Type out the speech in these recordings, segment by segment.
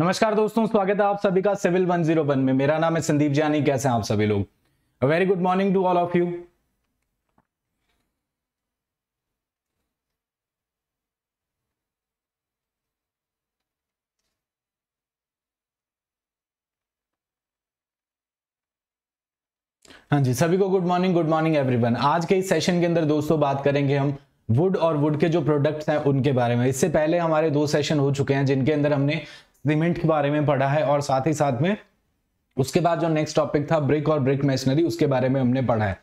नमस्कार दोस्तों स्वागत है आप सभी का सिविल वन जीरो वन में मेरा नाम है संदीप जानी कैसे हैं आप सभी लोग very good morning to all of you हाँ जी सभी को good morning good morning everyone आज के इस सेशन के अंदर दोस्तों बात करेंगे हम वुड और वुड के जो प्रोडक्ट्स हैं उनके बारे में इससे पहले हमारे दो सेशन हो चुके हैं जिनके अंदर हमने सीमेंट के बारे में पढ़ा है और साथ ही साथ में उसके बाद जो नेक्स्ट टॉपिक था ब्रिक और ब्रिक मशीनरी उसके बारे में हमने पढ़ा है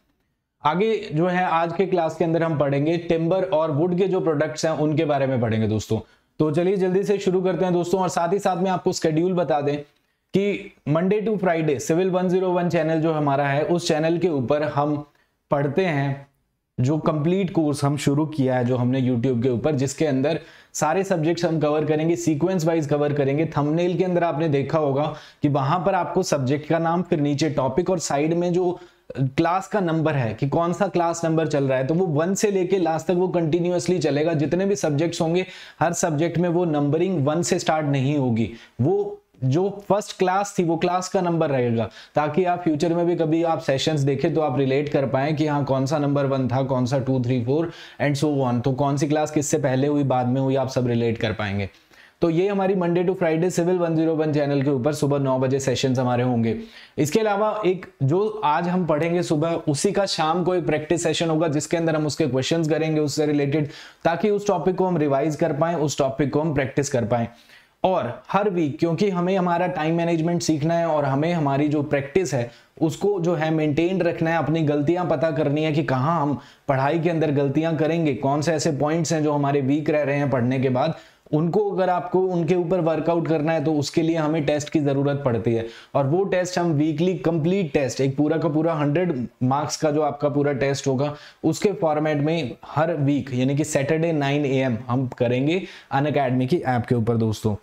आगे जो है आज के क्लास के अंदर हम पढ़ेंगे टिम्बर और वुड के जो प्रोडक्ट्स हैं उनके बारे में पढ़ेंगे दोस्तों तो चलिए जल्दी से शुरू करते हैं दोस्तों और साथ ही साथ में आपको स्केड्यूल बता दें कि Monday to Friday civil 101 channel जो हमारा है उस चैनल के ऊपर हम पढ़ते हैं जो कंप्लीट कोर्स हम शुरू किया है जो हमने यूट्यूब के ऊपर जिसके अंदर सारे सब्जेक्ट्स हम कवर करेंगे सीक्वेंस वाइज कवर करेंगे थंबनेल के अंदर आपने देखा होगा कि वहां पर आपको सब्जेक्ट का नाम फिर नीचे टॉपिक और साइड में जो क्लास का नंबर है कि कौन सा क्लास नंबर चल रहा है तो वो वन से लेके लास्ट तक वो कंटिन्यूअसली चलेगा जितने भी सब्जेक्ट्स होंगे हर सब्जेक्ट में वो नंबरिंग वन से स्टार्ट नहीं होगी वो जो फर्स्ट क्लास थी वो क्लास का नंबर रहेगा ताकि आप फ्यूचर में भी कभी आप सेशंस देखें तो आप रिलेट कर पाए कि हाँ कौन सा नंबर वन था कौन सा two three four and so on तो कौन सी क्लास किससे पहले हुई बाद में हुई आप सब रिलेट कर पाएंगे तो ये हमारी Monday to Friday civil 101 channel के ऊपर सुबह नौ बजे सेशन हमारे होंगे इसके अलावा एक जो आज हम पढ़ेंगे सुबह उसी का शाम को एक प्रैक्टिस सेशन होगा जिसके अंदर हम उसके क्वेश्चंस करेंगे उससे रिलेटेड ताकि उस टॉपिक को हम रिवाइज कर पाए उस टॉपिक को हम प्रैक्टिस कर पाए और हर वीक क्योंकि हमें हमारा टाइम मैनेजमेंट सीखना है और हमें हमारी जो प्रैक्टिस है उसको जो है मेंटेन रखना है अपनी गलतियां पता करनी है कि कहाँ हम पढ़ाई के अंदर गलतियां करेंगे कौन से ऐसे पॉइंट्स हैं जो हमारे वीक रह रहे हैं पढ़ने के बाद उनको अगर आपको उनके ऊपर वर्कआउट करना है तो उसके लिए हमें टेस्ट की ज़रूरत पड़ती है और वो टेस्ट हम वीकली कंप्लीट टेस्ट एक पूरा का पूरा हंड्रेड मार्क्स का जो आपका पूरा टेस्ट होगा उसके फॉर्मेट में हर वीक यानी कि सैटरडे नाइन ए हम करेंगे अन अकेडमी की ऐप के ऊपर दोस्तों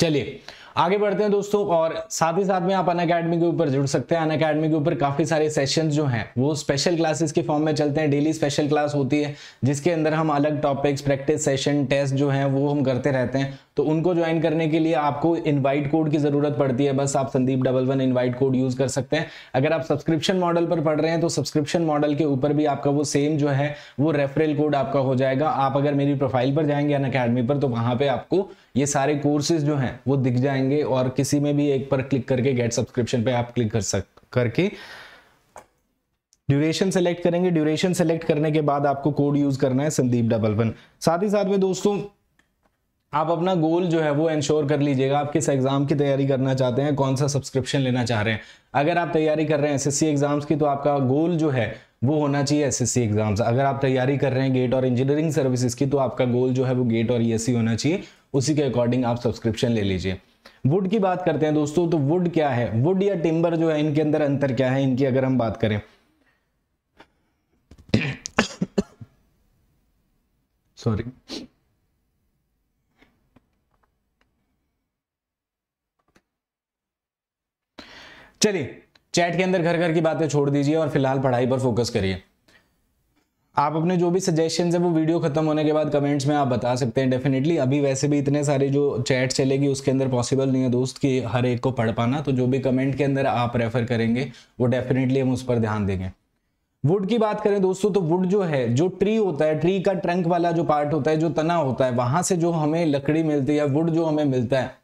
चलिए आगे बढ़ते हैं दोस्तों और साथ ही साथ में आप अन अकेडमी के ऊपर जुड़ सकते हैं अन अकेडमी के ऊपर काफ़ी सारे सेशंस जो हैं वो स्पेशल क्लासेस के फॉर्म में चलते हैं डेली स्पेशल क्लास होती है जिसके अंदर हम अलग टॉपिक्स प्रैक्टिस सेशन टेस्ट जो हैं वो हम करते रहते हैं तो उनको ज्वाइन करने के लिए आपको इनवाइट कोड की जरूरत पड़ती है बस आप Sandeep double one invite code use कर सकते हैं अगर आप सब्सक्रिप्शन मॉडल पर पढ़ रहे हैं तो सब्सक्रिप्शन मॉडल के ऊपर भी आपका वो सेम जो है वो रेफरल कोड आपका हो जाएगा आप अगर मेरी प्रोफाइल पर जाएंगे अन अकेडमी पर तो वहां पर आपको ये सारे कोर्सेज जो है वो दिख जाएंगे और किसी में भी एक पर क्लिक करके गेट सब्सक्रिप्शन पर आप क्लिक कर सक करके ड्यूरेशन सेलेक्ट करेंगे ड्यूरेशन सेलेक्ट करने के बाद आपको कोड यूज करना है संदीप डबल वन साथ ही साथ में दोस्तों आप अपना गोल जो है वो इंश्योर कर लीजिएगा आप किस एग्ज़ाम की तैयारी करना चाहते हैं कौन सा सब्सक्रिप्शन लेना चाह रहे हैं अगर आप तैयारी कर रहे हैं एसएससी एग्ज़ाम्स की तो आपका गोल जो है वो होना चाहिए एसएससी एग्ज़ाम्स अगर आप तैयारी कर रहे हैं गेट और इंजीनियरिंग सर्विसेज की तो आपका गोल जो है वो गेट और ई होना चाहिए उसी के अकॉर्डिंग आप सब्सक्रिप्शन ले लीजिए वुड की बात करते हैं दोस्तों तो वुड क्या है वुड या टिम्बर जो है इनके अंदर अंतर क्या है इनकी अगर हम बात करें सॉरी चलिए चैट के अंदर घर घर की बातें छोड़ दीजिए और फिलहाल पढ़ाई पर फोकस करिए आप अपने जो भी सजेशन है वो वीडियो खत्म होने के बाद कमेंट्स में आप बता सकते हैं डेफिनेटली अभी वैसे भी इतने सारे जो चैट चलेगी उसके अंदर पॉसिबल नहीं है दोस्त कि हर एक को पढ़ पाना तो जो भी कमेंट के अंदर आप रेफर करेंगे वो डेफिनेटली हम उस पर ध्यान देंगे वुड की बात करें दोस्तों तो वुड जो है जो ट्री होता है ट्री का ट्रंक वाला जो पार्ट होता है जो तना होता है वहां से जो हमें लकड़ी मिलती है वुड जो हमें मिलता है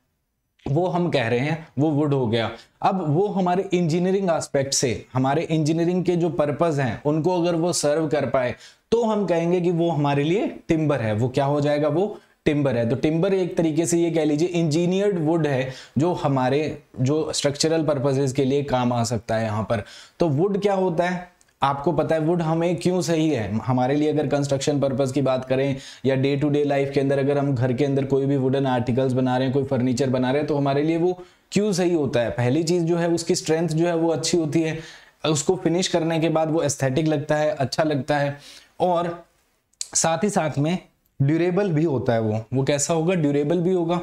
वो हम कह रहे हैं वो वुड हो गया अब वो हमारे इंजीनियरिंग एस्पेक्ट से हमारे इंजीनियरिंग के जो पर्पज हैं उनको अगर वो सर्व कर पाए तो हम कहेंगे कि वो हमारे लिए टिम्बर है वो क्या हो जाएगा वो टिम्बर है तो टिम्बर एक तरीके से ये कह लीजिए इंजीनियर्ड वुड है जो हमारे जो स्ट्रक्चरल पर्पजेज के लिए काम आ सकता है यहाँ पर तो वुड क्या होता है आपको पता है वुड हमें क्यों सही है हमारे लिए अगर कंस्ट्रक्शन पर्पज की बात करें या डे टू डे लाइफ के अंदर अगर हम घर के अंदर कोई भी वुडन आर्टिकल्स बना रहे हैं कोई फर्नीचर बना रहे हैं तो हमारे लिए वो क्यों सही होता है पहली चीज़ जो है उसकी स्ट्रेंथ जो है वो अच्छी होती है उसको फिनिश करने के बाद वो एस्थेटिक लगता है अच्छा लगता है और साथ ही साथ में ड्यूरेबल भी होता है वो वो कैसा होगा ड्यूरेबल भी होगा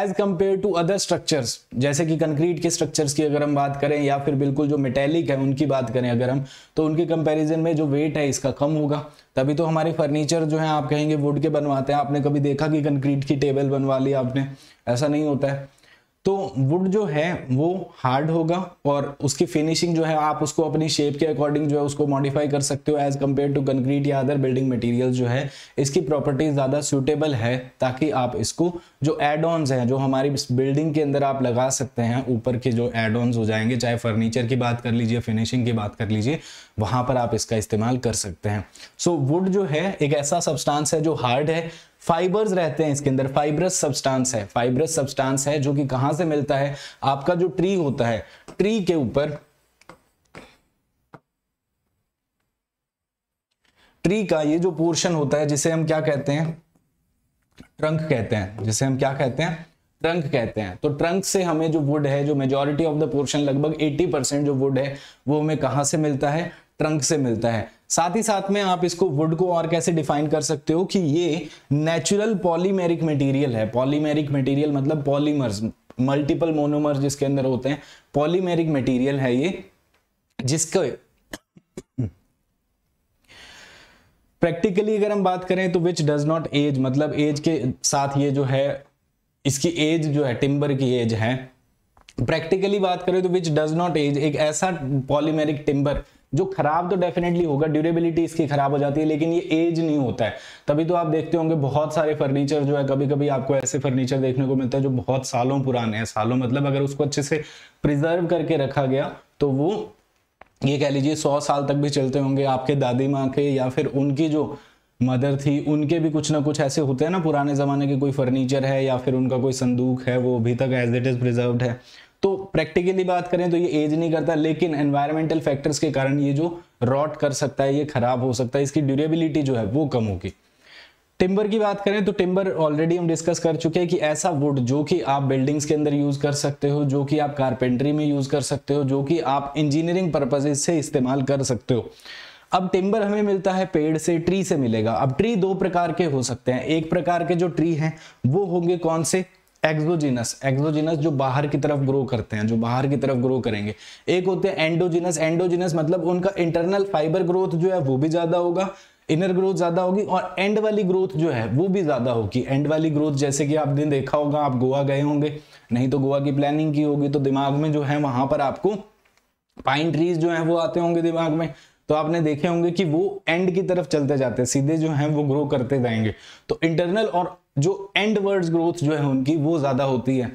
as compare to other structures जैसे कि कंक्रीट के स्ट्रक्चर्स की अगर हम बात करें या फिर बिल्कुल जो मेटेलिक है उनकी बात करें अगर हम तो उनके कंपेरिजन में जो वेट है इसका कम होगा तभी तो हमारे फर्नीचर जो है आप कहेंगे वुड के बनवाते हैं आपने कभी देखा कि कंक्रीट की टेबल बनवा ली आपने ऐसा नहीं होता है तो वुड जो है वो हार्ड होगा और उसकी फिनिशिंग जो है आप उसको अपनी शेप के अकॉर्डिंग जो है उसको मॉडिफाई कर सकते हो एज कम्पेयर टू कंक्रीट या अदर बिल्डिंग मटेरियल जो है इसकी प्रॉपर्टीज ज़्यादा सूटेबल है ताकि आप इसको जो एड ऑन्स हैं जो हमारी बिल्डिंग के अंदर आप लगा सकते हैं ऊपर के जो एड ऑन्स हो जाएंगे चाहे फर्नीचर की बात कर लीजिए फिनिशिंग की बात कर लीजिए वहाँ पर आप इसका इस्तेमाल कर सकते हैं सो so, वुड जो है एक ऐसा सब्सटांस है जो हार्ड है फाइबर्स रहते हैं इसके अंदर फाइब्रस सब्सटेंस है फाइब्रस सब्सटेंस है जो कि कहां से मिलता है आपका जो ट्री होता है ट्री के ऊपर ट्री का ये जो पोर्शन होता है जिसे हम क्या कहते हैं ट्रंक कहते हैं जिसे हम क्या कहते हैं ट्रंक कहते हैं तो ट्रंक से हमें जो वुड है जो मेजोरिटी ऑफ द पोर्शन लगभग 80 परसेंट जो वुड है वो हमें कहां से मिलता है ट्रंक से मिलता है साथ ही साथ में आप इसको वुड को और कैसे डिफाइन कर सकते हो कि ये नेचुरल पॉलीमेरिक मटेरियल है पॉलीमेरिक मटेरियल मतलब पॉलीमर्स मल्टीपल मोनोमर्स जिसके अंदर होते हैं पॉलीमेरिक मटेरियल है ये जिसके प्रैक्टिकली अगर हम बात करें तो विच डज नॉट एज मतलब एज के साथ ये जो है इसकी एज जो है टिम्बर की एज है प्रैक्टिकली बात करें तो विच डज नॉट एज एक ऐसा पॉलीमेरिक टिम्बर जो खराब तो डेफिनेटली होगा ड्यूरेबिलिटी इसकी खराब हो जाती है लेकिन ये एज नहीं होता है तभी तो आप देखते होंगे बहुत सारे फर्नीचर जो है कभी कभी आपको ऐसे फर्नीचर देखने को मिलता है जो बहुत सालों पुराने हैं सालों मतलब अगर उसको अच्छे से प्रिजर्व करके रखा गया तो वो ये कह लीजिए सौ साल तक भी चलते होंगे आपके दादी माँ के या फिर उनकी जो मदर थी उनके भी कुछ ना कुछ ऐसे होते हैं ना पुराने ज़माने के कोई फर्नीचर है या फिर उनका कोई संदूक है वो अभी तक एज इट इज़ प्रिजर्व है तो प्रैक्टिकली बात करें तो ये एज नहीं करता लेकिन एनवायरमेंटल फैक्टर्स के कारण ये जो रॉट कर सकता है ये खराब हो सकता है इसकी ड्यूरेबिलिटी जो है वो कम होगी टिम्बर की बात करें तो टिम्बर ऑलरेडी हम डिस्कस कर चुके हैं कि ऐसा वुड जो कि आप बिल्डिंग्स के अंदर यूज कर सकते हो जो कि आप कारपेंट्री में यूज कर सकते हो जो कि आप इंजीनियरिंग पर्पजेज से इस्तेमाल कर सकते हो अब टिम्बर हमें मिलता है पेड़ से ट्री से मिलेगा अब ट्री दो प्रकार के हो सकते हैं एक प्रकार के जो ट्री हैं वो होंगे कौन से एक्सोजिनस एक्सोजिनस जो बाहर की तरफ ग्रो करते हैं जो बाहर की तरफ ग्रो करेंगे एक होते हैं एंडोजिनस एंडोजिनस मतलब उनका इंटरनल फाइबर ग्रोथ जो है वो भी ज़्यादा होगा इनर ग्रोथ ज़्यादा होगी और एंड वाली ग्रोथ जो है वो भी ज़्यादा होगी एंड वाली ग्रोथ जैसे कि आपने देखा होगा आप गोवा गए होंगे नहीं तो गोवा की प्लानिंग की होगी तो दिमाग में जो है वहां पर आपको पाइन ट्रीज जो है वो आते होंगे दिमाग में तो आपने देखे होंगे कि वो एंड की तरफ चलते जाते हैं सीधे जो हैं वो ग्रो करते जाएंगे तो इंटरनल और जो एंड वर्ड्स ग्रोथ जो है उनकी वो ज़्यादा होती है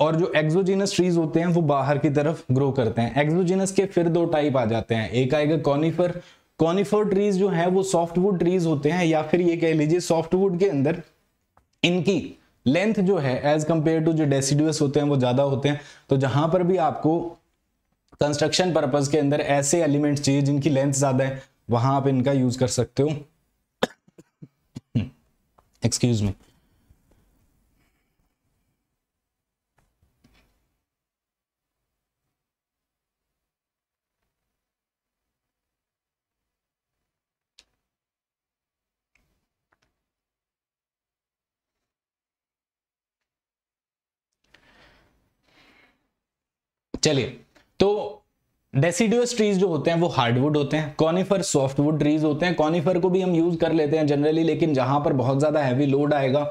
और जो एक्सोजीनस ट्रीज होते हैं वो बाहर की तरफ ग्रो करते हैं एक्सोजीनस के फिर दो टाइप आ जाते हैं एक आएगा कॉनिफर कॉनिफर ट्रीज जो है वो सॉफ्टवुड ट्रीज होते हैं या फिर ये कह लीजिए सॉफ्टवुड के अंदर इनकी लेंथ जो है एज कंपेयर टू जो डेसिडुअस होते हैं वो ज्यादा होते हैं तो जहां पर भी आपको कंस्ट्रक्शन पर्पज के अंदर ऐसे एलिमेंट चाहिए जिनकी लेंथ ज्यादा है वहां आप इनका यूज कर सकते हो एक्सक्यूज मी चलिए तो डेसीडियस ट्रीज जो होते हैं वो हार्डवुड होते हैं कॉनिफर सॉफ्टवुड ट्रीज होते हैं कॉनिफर को भी हम यूज कर लेते हैं जनरली लेकिन जहां पर बहुत ज्यादा हैवी लोड आएगा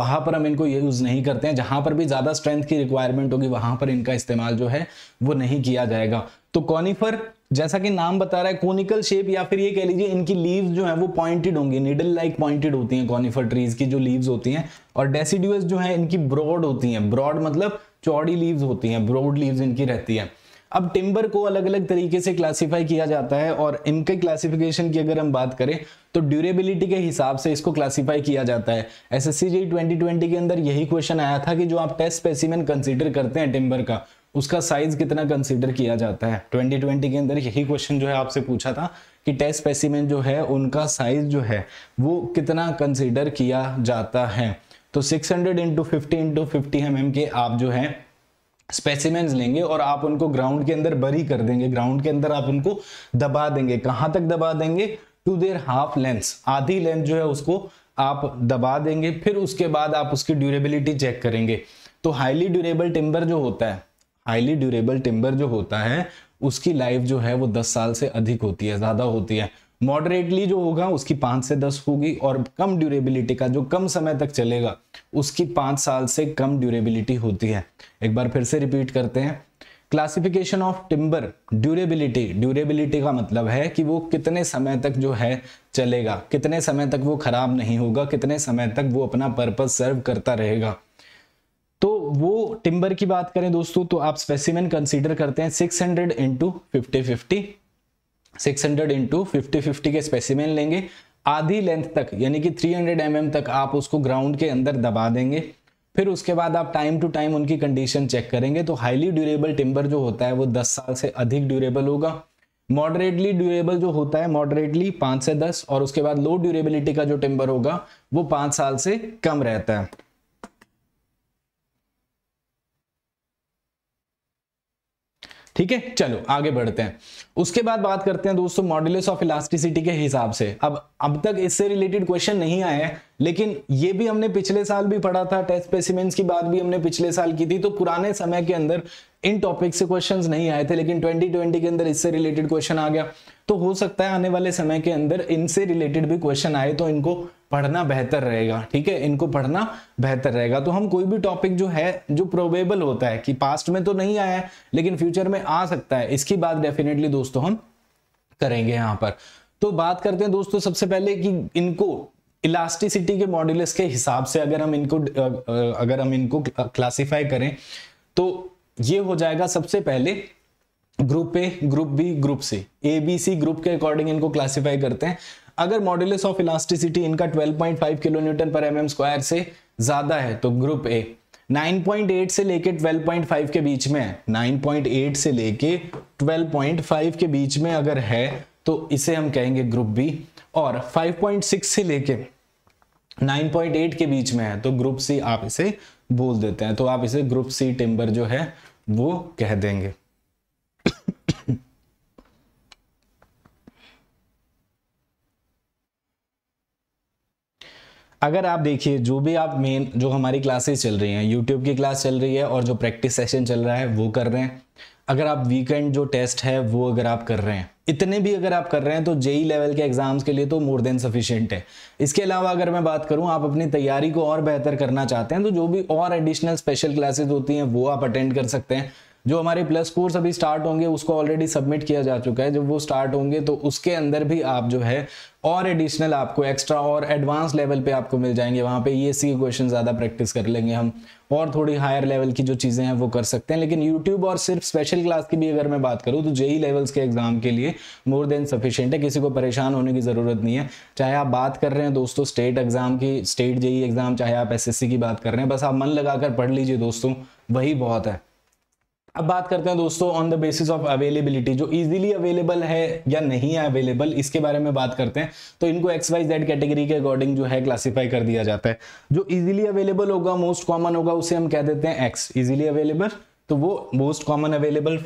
वहां पर हम इनको यूज नहीं करते हैं जहां पर भी ज्यादा स्ट्रेंथ की रिक्वायरमेंट होगी वहां पर इनका इस्तेमाल जो है वो नहीं किया जाएगा तो कॉनिफर जैसा कि नाम बता रहा है कोनिकल शेप या फिर ये कह लीजिए इनकी लीव्स जो है वो पॉइंटेड होंगी निडल लाइक पॉइंटेड होती हैं कॉनिफर ट्रीज की जो लीव्स होती हैं और डेसिड्यूस जो है इनकी ब्रॉड होती हैं ब्रॉड मतलब चौड़ी लीव्स होती हैं ब्रॉड लीव्स इनकी रहती है अब टिम्बर को अलग अलग तरीके से क्लासीफाई किया जाता है और इनके क्लासिफिकेशन की अगर हम बात करें तो ड्यूरेबिलिटी के हिसाब से इसको क्लासीफाई किया जाता है एस एस के अंदर यही क्वेश्चन आया था कि जो आप टेस्ट स्पेसिमेन कंसिडर करते हैं टिम्बर का उसका साइज कितना कंसिडर किया जाता है 2020 के अंदर यही क्वेश्चन जो है आपसे पूछा था कि टेस्ट स्पेसिमेन जो है उनका साइज जो है वो कितना कंसिडर किया जाता है तो 600 hundred into fifty into fifty M के आप जो है स्पेसिमेंस लेंगे और आप उनको ग्राउंड के अंदर बरी कर देंगे ग्राउंड के अंदर आप उनको दबा देंगे कहाँ तक दबा देंगे टू देर हाफ लेंथ आधी लेंथ जो है उसको आप दबा देंगे फिर उसके बाद आप उसकी ड्यूरेबिलिटी चेक करेंगे तो हाईली ड्यूरेबल टिम्बर जो होता है हाईली ड्यूरेबल टिम्बर जो होता है उसकी लाइफ जो है वो दस साल से अधिक होती है ज़्यादा होती है मॉडरेटली जो होगा उसकी पांच से दस होगी और कम ड्यूरेबिलिटी का जो कम समय तक चलेगा उसकी पांच साल से कम ड्यूरेबिलिटी होती है एक बार फिर से रिपीट करते हैं classification of timber durability durability का मतलब है कि वो कितने समय तक जो है चलेगा कितने समय तक वो खराब नहीं होगा कितने समय तक वो अपना पर्पज सर्व करता रहेगा तो वो टिम्बर की बात करें दोस्तों तो आप स्पेसिमेन कंसीडर करते हैं 600 hundred into fifty 600 hundred into fifty fifty के स्पेसिमेन लेंगे आधी लेंथ तक यानी कि 300 हंड्रेड mm तक आप उसको ग्राउंड के अंदर दबा देंगे फिर उसके बाद आप टाइम टू टाइम उनकी कंडीशन चेक करेंगे तो हाईली ड्यूरेबल टिम्बर जो होता है वो 10 साल से अधिक ड्यूरेबल होगा मॉडरेटली ड्यूरेबल जो होता है मॉडरेटली पाँच से दस और उसके बाद लो ड्यूरेबिलिटी का जो टिम्बर होगा वो पाँच साल से कम रहता है ठीक है चलो आगे बढ़ते हैं उसके बाद बात करते हैं दोस्तों मॉड्यूलस ऑफ इलास्टिसिटी के हिसाब से अब अब तक इससे रिलेटेड क्वेश्चन नहीं आए हैं लेकिन ये भी हमने पिछले साल भी पढ़ा था टेस्ट स्पेसिमेंट्स की बात भी हमने पिछले साल की थी तो पुराने समय के अंदर इन टॉपिक से क्वेश्चन नहीं आए थे लेकिन 2020 के अंदर इससे रिलेटेड क्वेश्चन आ गया तो हो सकता है आने वाले समय के अंदर इनसे रिलेटेड भी क्वेश्चन आए तो इनको पढ़ना बेहतर रहेगा ठीक है इनको पढ़ना बेहतर रहेगा तो हम कोई भी टॉपिक जो है जो प्रोबेबल होता है कि पास्ट में तो नहीं आया लेकिन फ्यूचर में आ सकता है इसकी बात डेफिनेटली दोस्तों हम करेंगे यहां पर तो बात करते हैं दोस्तों सबसे पहले कि इनको इलास्टिसिटी के मॉड्यूल के हिसाब से अगर हम इनको अगर हम इनको क्लासीफाई करें तो ये हो जाएगा सबसे पहले group A group B group C A B C group के अकॉर्डिंग इनको क्लासिफाई करते हैं अगर मॉड्यूलस ऑफ इलास्टिसिटी इनका 12.5 kilo newton per M M square से ज्यादा है तो ग्रुप ए 9.8 से लेके 12.5 के बीच में है 9.8 से लेके 12.5 के बीच में अगर है तो इसे हम कहेंगे ग्रुप बी और 5.6 से लेके 9.8 के बीच में है तो ग्रुप सी आप इसे बोल देते हैं तो आप इसे ग्रुप सी टिम्बर जो है वो कह देंगे अगर आप देखिए जो भी आप मेन जो हमारी क्लासेस चल रही हैं यूट्यूब की क्लास चल रही है और जो प्रैक्टिस सेशन चल रहा है वो कर रहे हैं अगर आप वीकेंड जो टेस्ट है वो अगर आप कर रहे हैं इतने भी अगर आप कर रहे हैं तो जेई लेवल के एग्जाम्स के लिए तो मोर देन सफिशियंट है इसके अलावा अगर मैं बात करूं आप अपनी तैयारी को और बेहतर करना चाहते हैं तो जो भी और एडिशनल स्पेशल क्लासेस होती हैं वो आप अटेंड कर सकते हैं जो हमारे प्लस कोर्स अभी स्टार्ट होंगे उसको ऑलरेडी सबमिट किया जा चुका है जब वो स्टार्ट होंगे तो उसके अंदर भी आप जो है और एडिशनल आपको एक्स्ट्रा और एडवांस लेवल पे आपको मिल जाएंगे वहाँ पे ये सी क्वेश्चन ज़्यादा प्रैक्टिस कर लेंगे हम और थोड़ी हायर लेवल की जो चीज़ें हैं वो कर सकते हैं लेकिन यूट्यूब और सिर्फ स्पेशल क्लास की भी अगर मैं बात करूँ तो जेई लेवल्स e के एग्जाम के लिए मोर देन सफिशियंट है किसी को परेशान होने की ज़रूरत नहीं है चाहे आप बात कर रहे हैं दोस्तों स्टेट एग्जाम की स्टेट जेई एग्जाम चाहे आप एस की बात कर रहे हैं बस आप मन लगाकर पढ़ लीजिए दोस्तों वही बहुत है अब बात करते हैं दोस्तों on the basis of availability जो इजीली अवेलेबल है या नहीं है अवेलेबल इसके बारे में बात करते हैं तो इनको एक्स वाई जेड कैटेगरी के अकॉर्डिंग जो है क्लासिफाई कर दिया जाता है जो इजीली अवेलेबल होगा मोस्ट कॉमन होगा उसे हम कह देते हैं एक्स इजीली अवेलेबल तो वो most common available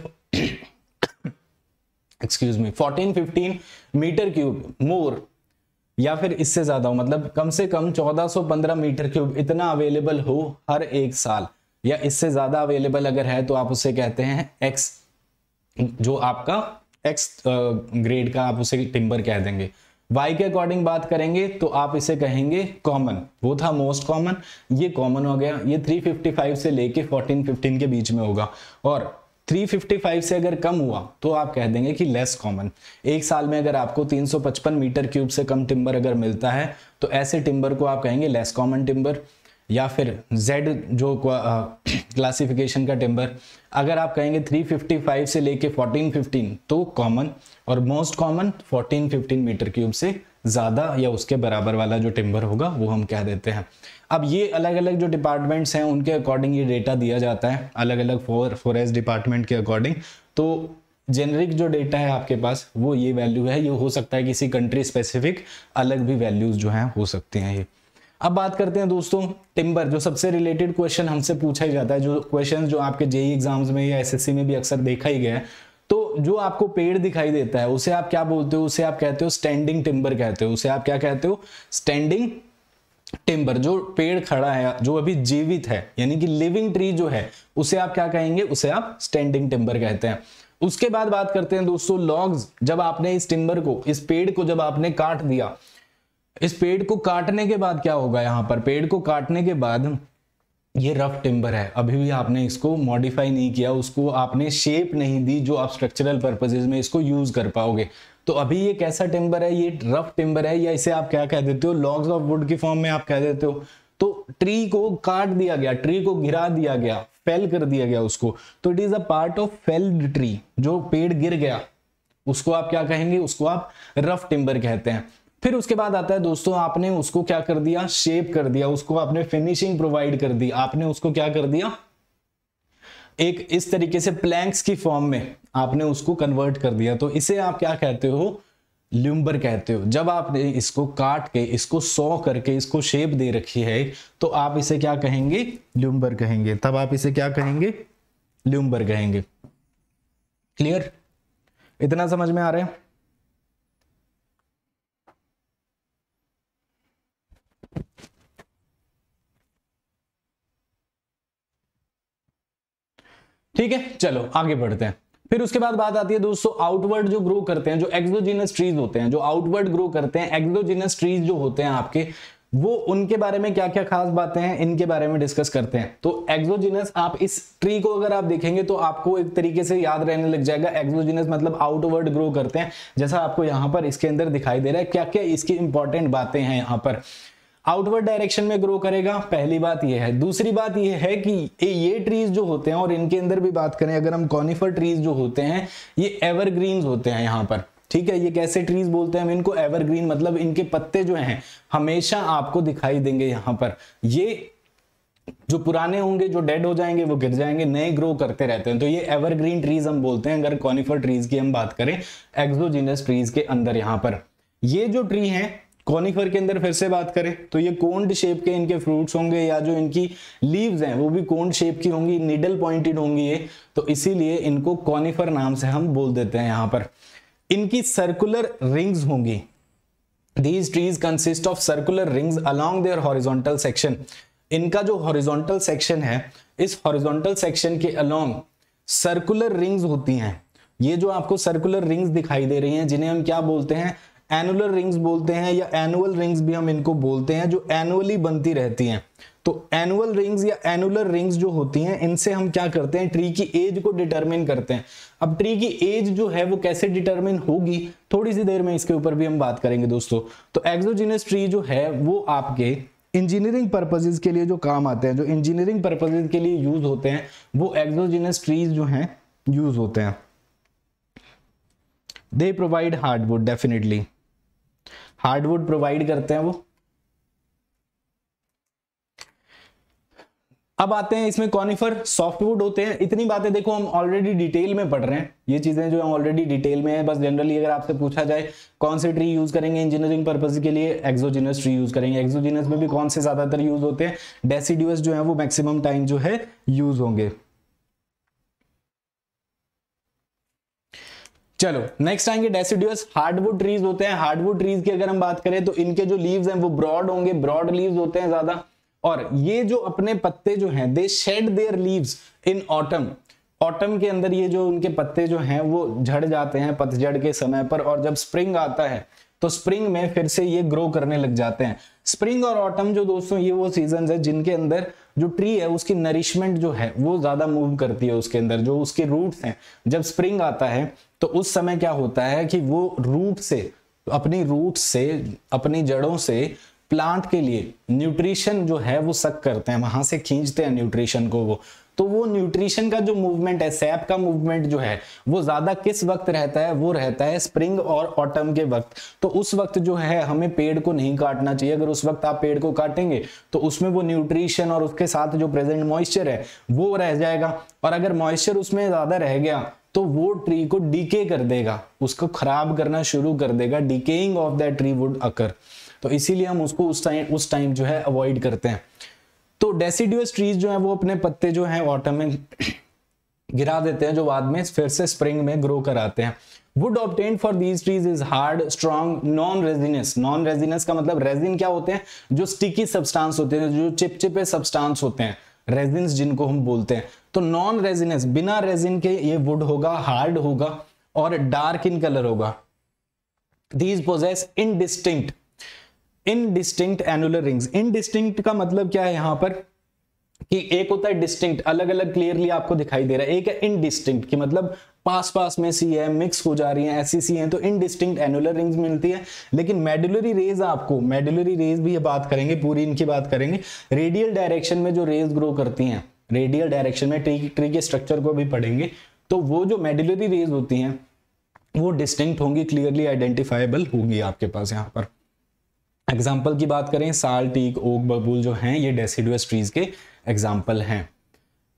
excuse me fourteen fifteen metre cube more या फिर इससे ज्यादा हो मतलब कम से कम चौदह मीटर क्यूब इतना अवेलेबल हो हर एक साल या इससे ज्यादा अवेलेबल अगर है तो आप उसे कहते हैं एक्स जो आपका एक्स ग्रेड का आप उसे टिम्बर कह देंगे वाई के अकॉर्डिंग बात करेंगे तो आप इसे कहेंगे कॉमन वो था मोस्ट कॉमन ये कॉमन हो गया ये 355 से लेके 14 15 के बीच में होगा और 355 से अगर कम हुआ तो आप कह देंगे कि लेस कॉमन एक साल में अगर आपको 355 मीटर क्यूब से कम टिम्बर अगर मिलता है तो ऐसे टिम्बर को आप कहेंगे लेस कॉमन टिम्बर या फिर Z जो क्लासिफिकेशन uh, का टिम्बर अगर आप कहेंगे 355 से लेके 1415 तो कॉमन और मोस्ट कॉमन 1415 मीटर क्यूब से ज़्यादा या उसके बराबर वाला जो टिम्बर होगा वो हम कह देते हैं अब ये अलग अलग जो डिपार्टमेंट्स हैं उनके अकॉर्डिंग ये डेटा दिया जाता है अलग अलग फॉर फॉरेस्ट डिपार्टमेंट के अकॉर्डिंग तो जेनरिक जो डेटा है आपके पास वो ये वैल्यू है ये हो सकता है किसी कंट्री स्पेसिफिक अलग भी वैल्यूज़ जो हैं हो सकती हैं ये अब बात करते हैं दोस्तों टिम्बर जो सबसे रिलेटेड क्वेश्चन हमसे पूछा ही जाता है जो क्वेश्चन जो आपके जेई एग्जाम्स e में या एसएससी में भी अक्सर देखा ही गया है तो जो आपको पेड़ दिखाई देता है उसे आप क्या बोलते हो उसे आप कहते हो स्टैंडिंग टिम्बर कहते हो उसे आप क्या कहते हो स्टैंडिंग टिम्बर जो पेड़ खड़ा है जो अभी जीवित है यानी कि लिविंग ट्री जो है उसे आप क्या कहेंगे उसे आप स्टैंडिंग टिम्बर कहते हैं उसके बाद बात करते हैं दोस्तों लॉग्स जब आपने इस टिम्बर को इस पेड़ को जब आपने काट दिया इस पेड़ को काटने के बाद क्या होगा यहाँ पर पेड़ को काटने के बाद ये रफ टिम्बर है अभी भी आपने इसको मॉडिफाई नहीं किया उसको आपने शेप नहीं दी जो आप स्ट्रक्चरल पर्पजेज में इसको यूज कर पाओगे तो अभी ये कैसा टिम्बर है ये रफ टिम्बर है या इसे आप क्या कह देते हो लॉग्स ऑफ वुड की फॉर्म में आप कह देते हो तो ट्री को काट दिया गया ट्री को गिरा दिया गया फेल कर दिया गया उसको तो it is a part of felled tree जो पेड़ गिर गया उसको आप क्या कहेंगे उसको आप रफ टिम्बर कहते हैं फिर उसके बाद आता है दोस्तों आपने उसको क्या कर दिया शेप कर दिया उसको आपने फिनिशिंग प्रोवाइड कर दी आपने उसको क्या कर दिया एक इस तरीके से प्लैंक्स की फॉर्म में आपने उसको कन्वर्ट कर दिया तो इसे आप क्या कहते हो ल्यूम्बर कहते हो जब आपने इसको काट के इसको सौ करके इसको शेप दे रखी है तो आप इसे क्या कहेंगे ल्यूम्बर कहेंगे तब आप इसे क्या कहेंगे ल्यूम्बर कहेंगे क्लियर इतना समझ में आ रहा है ठीक है चलो आगे बढ़ते हैं फिर उसके बाद बात आती है दोस्तों आउटवर्ड जो ग्रो करते हैं जो एक्सोजीनस ट्रीज होते हैं जो आउटवर्ड ग्रो करते हैं एक्सोजीनस ट्रीज जो होते हैं आपके वो उनके बारे में क्या क्या खास बातें हैं इनके बारे में डिस्कस करते हैं तो एक्सोजीनस आप इस ट्री को अगर आप देखेंगे तो आपको एक तरीके से याद रहने लग जाएगा एक्सोजीनस मतलब आउटवर्ड ग्रो करते हैं जैसा आपको यहां पर इसके अंदर दिखाई दे रहा है क्या क्या इसकी इंपॉर्टेंट बातें हैं यहां पर आउटवर्ड डायरेक्शन में ग्रो करेगा पहली बात यह है दूसरी बात यह है कि ये ट्रीज जो होते हैं और इनके अंदर भी बात करें अगर हम कॉनिफर ट्रीज जो होते हैं ये एवरग्रीन होते हैं यहाँ पर ठीक है ये कैसे ट्रीज बोलते हैं हम इनको एवरग्रीन मतलब इनके पत्ते जो हैं हमेशा आपको दिखाई देंगे यहाँ पर ये जो पुराने होंगे जो डेड हो जाएंगे वो गिर जाएंगे नए ग्रो करते रहते हैं तो ये एवरग्रीन ट्रीज हम बोलते हैं अगर कॉनिफर ट्रीज की हम बात करें एक्सोजीनस ट्रीज के अंदर यहाँ पर ये जो ट्री है कॉनिफर के अंदर फिर से बात करें तो ये कोंड शेप के इनके फ्रूट्स होंगे या जो इनकी लीव्स हैं वो भी कोंड शेप की होंगी निडल पॉइंटेड होंगी ये तो इसीलिए इनको कॉनिफर नाम से हम बोल देते हैं यहां पर इनकी सर्कुलर रिंग्स होंगी these trees consist of circular rings along their horizontal section इनका जो हॉरिजोंटल सेक्शन है इस हॉरिजोंटल सेक्शन के अलॉन्ग सर्कुलर रिंग्स होती हैं ये जो आपको सर्कुलर रिंग्स दिखाई दे रही हैं जिन्हें हम क्या बोलते हैं एनुलर रिंग्स बोलते हैं या एनुअल रिंग्स भी हम इनको बोलते हैं जो एनुअली बनती रहती हैं तो एनुअल रिंग्स या एनुलर रिंग्स जो होती हैं इनसे हम क्या करते हैं ट्री की एज को डिटरमिन करते हैं अब ट्री की एज जो है वो कैसे डिटरमिन होगी थोड़ी सी देर में इसके ऊपर भी हम बात करेंगे दोस्तों तो एक्सोजीनियस ट्री जो है वो आपके इंजीनियरिंग पर्पजेज के लिए जो काम आते हैं जो इंजीनियरिंग पर्पजेज के लिए यूज होते हैं वो एक्सोजीनियस ट्रीज जो है यूज होते हैं they provide hardwood definitely hardwood provide करते हैं वो अब आते हैं इसमें कॉनिफर सॉफ्टवुड होते हैं इतनी बातें देखो हम ऑलरेडी डिटेल में पढ़ रहे हैं ये चीजें जो हम ऑलरेडी डिटेल में है बस जनरली अगर आपसे पूछा जाए कौन से ट्री यूज करेंगे इंजीनियरिंग पर्पज के लिए एक्सोजिनस ट्री यूज करेंगे एक्सोजिनस में भी कौन से ज्यादातर यूज होते हैं डेसीड्यूस जो है वो मैक्सिमम टाइम जो है यूज होंगे चलो नेक्स्ट आएंगे डेसिड्यूस हार्डवुड ट्रीज होते हैं हार्डवुड ट्रीज की अगर हम बात करें तो इनके जो लीव्स हैं वो ब्रॉड होंगे ब्रॉड लीव्स होते हैं ज्यादा और ये जो अपने पत्ते जो हैं they shed their leaves in autumn autumn के अंदर ये जो उनके पत्ते जो हैं वो झड़ जाते हैं पतझड़ के समय पर और जब स्प्रिंग आता है तो स्प्रिंग में फिर से ये ग्रो करने लग जाते हैं स्प्रिंग और ऑटम जो दोस्तों ये वो सीजन है जिनके अंदर जो ट्री है उसकी नरिशमेंट जो है वो ज्यादा मूव करती है उसके अंदर जो उसके रूट्स हैं जब स्प्रिंग आता है तो उस समय क्या होता है कि वो रूट से अपनी रूट से अपनी जड़ों से प्लांट के लिए न्यूट्रिशन जो है वो सक करते हैं वहां से खींचते हैं न्यूट्रिशन को वो तो वो न्यूट्रिशन का जो मूवमेंट है सैप का मूवमेंट जो है वो ज्यादा किस वक्त रहता है वो रहता है स्प्रिंग और ऑटम के वक्त तो उस वक्त जो है हमें पेड़ को नहीं काटना चाहिए अगर उस वक्त आप पेड़ को काटेंगे तो उसमें वो न्यूट्रिशन और उसके साथ जो प्रेजेंट मॉइस्चर है वो रह जाएगा और अगर मॉइस्चर उसमें ज्यादा रह गया तो वो ट्री को डीके कर देगा उसको खराब करना शुरू कर देगा decaying of that tree wood occur तो इसीलिए हम उसको उस टाइम उस टाइम जो है अवॉइड करते हैं तो डेसिड्यूस ट्रीज जो है वो अपने पत्ते जो है ऑटम में गिरा देते हैं जो बाद में फिर से स्प्रिंग में ग्रो कराते हैं wood obtain for these trees is hard strong non resinous non resinous का मतलब रेजिन क्या होते हैं जो स्टिकी सब्सटांस होते हैं जो चिपचिपे सब्सटांस होते हैं रेजिन जिनको हम बोलते हैं तो नॉन रेजिनस बिना रेजिन के ये वुड होगा हार्ड होगा और डार्क इन कलर होगा these possess indistinct indistinct annular rings indistinct का मतलब क्या है यहां पर कि एक होता है डिस्टिंक्ट अलग अलग क्लियरली आपको दिखाई दे रहा है एक है इनडिस्टिंक्ट कि मतलब पास पास में सी है मिक्स हो जा रही है ऐसी सी है तो इनडिस्टिंक्ट एनुलर रिंग्स मिलती है लेकिन मेडुलरी रेज आपको मेडुलरी रेज भी बात करेंगे पूरी इनकी बात करेंगे रेडियल डायरेक्शन में जो रेज ग्रो करती हैं रेडियल डायरेक्शन में ट्री ट्री के स्ट्रक्चर को भी पढ़ेंगे तो वो जो मेडुलरी रेज होती हैं वो डिस्टिंक्ट होंगी क्लियरली आइडेंटिफाइबल होंगी आपके पास यहाँ पर एग्जाम्पल की बात करें साल टीक ओक बबूल जो हैं ये डेसीडुअस ट्रीज के एग्जाम्पल हैं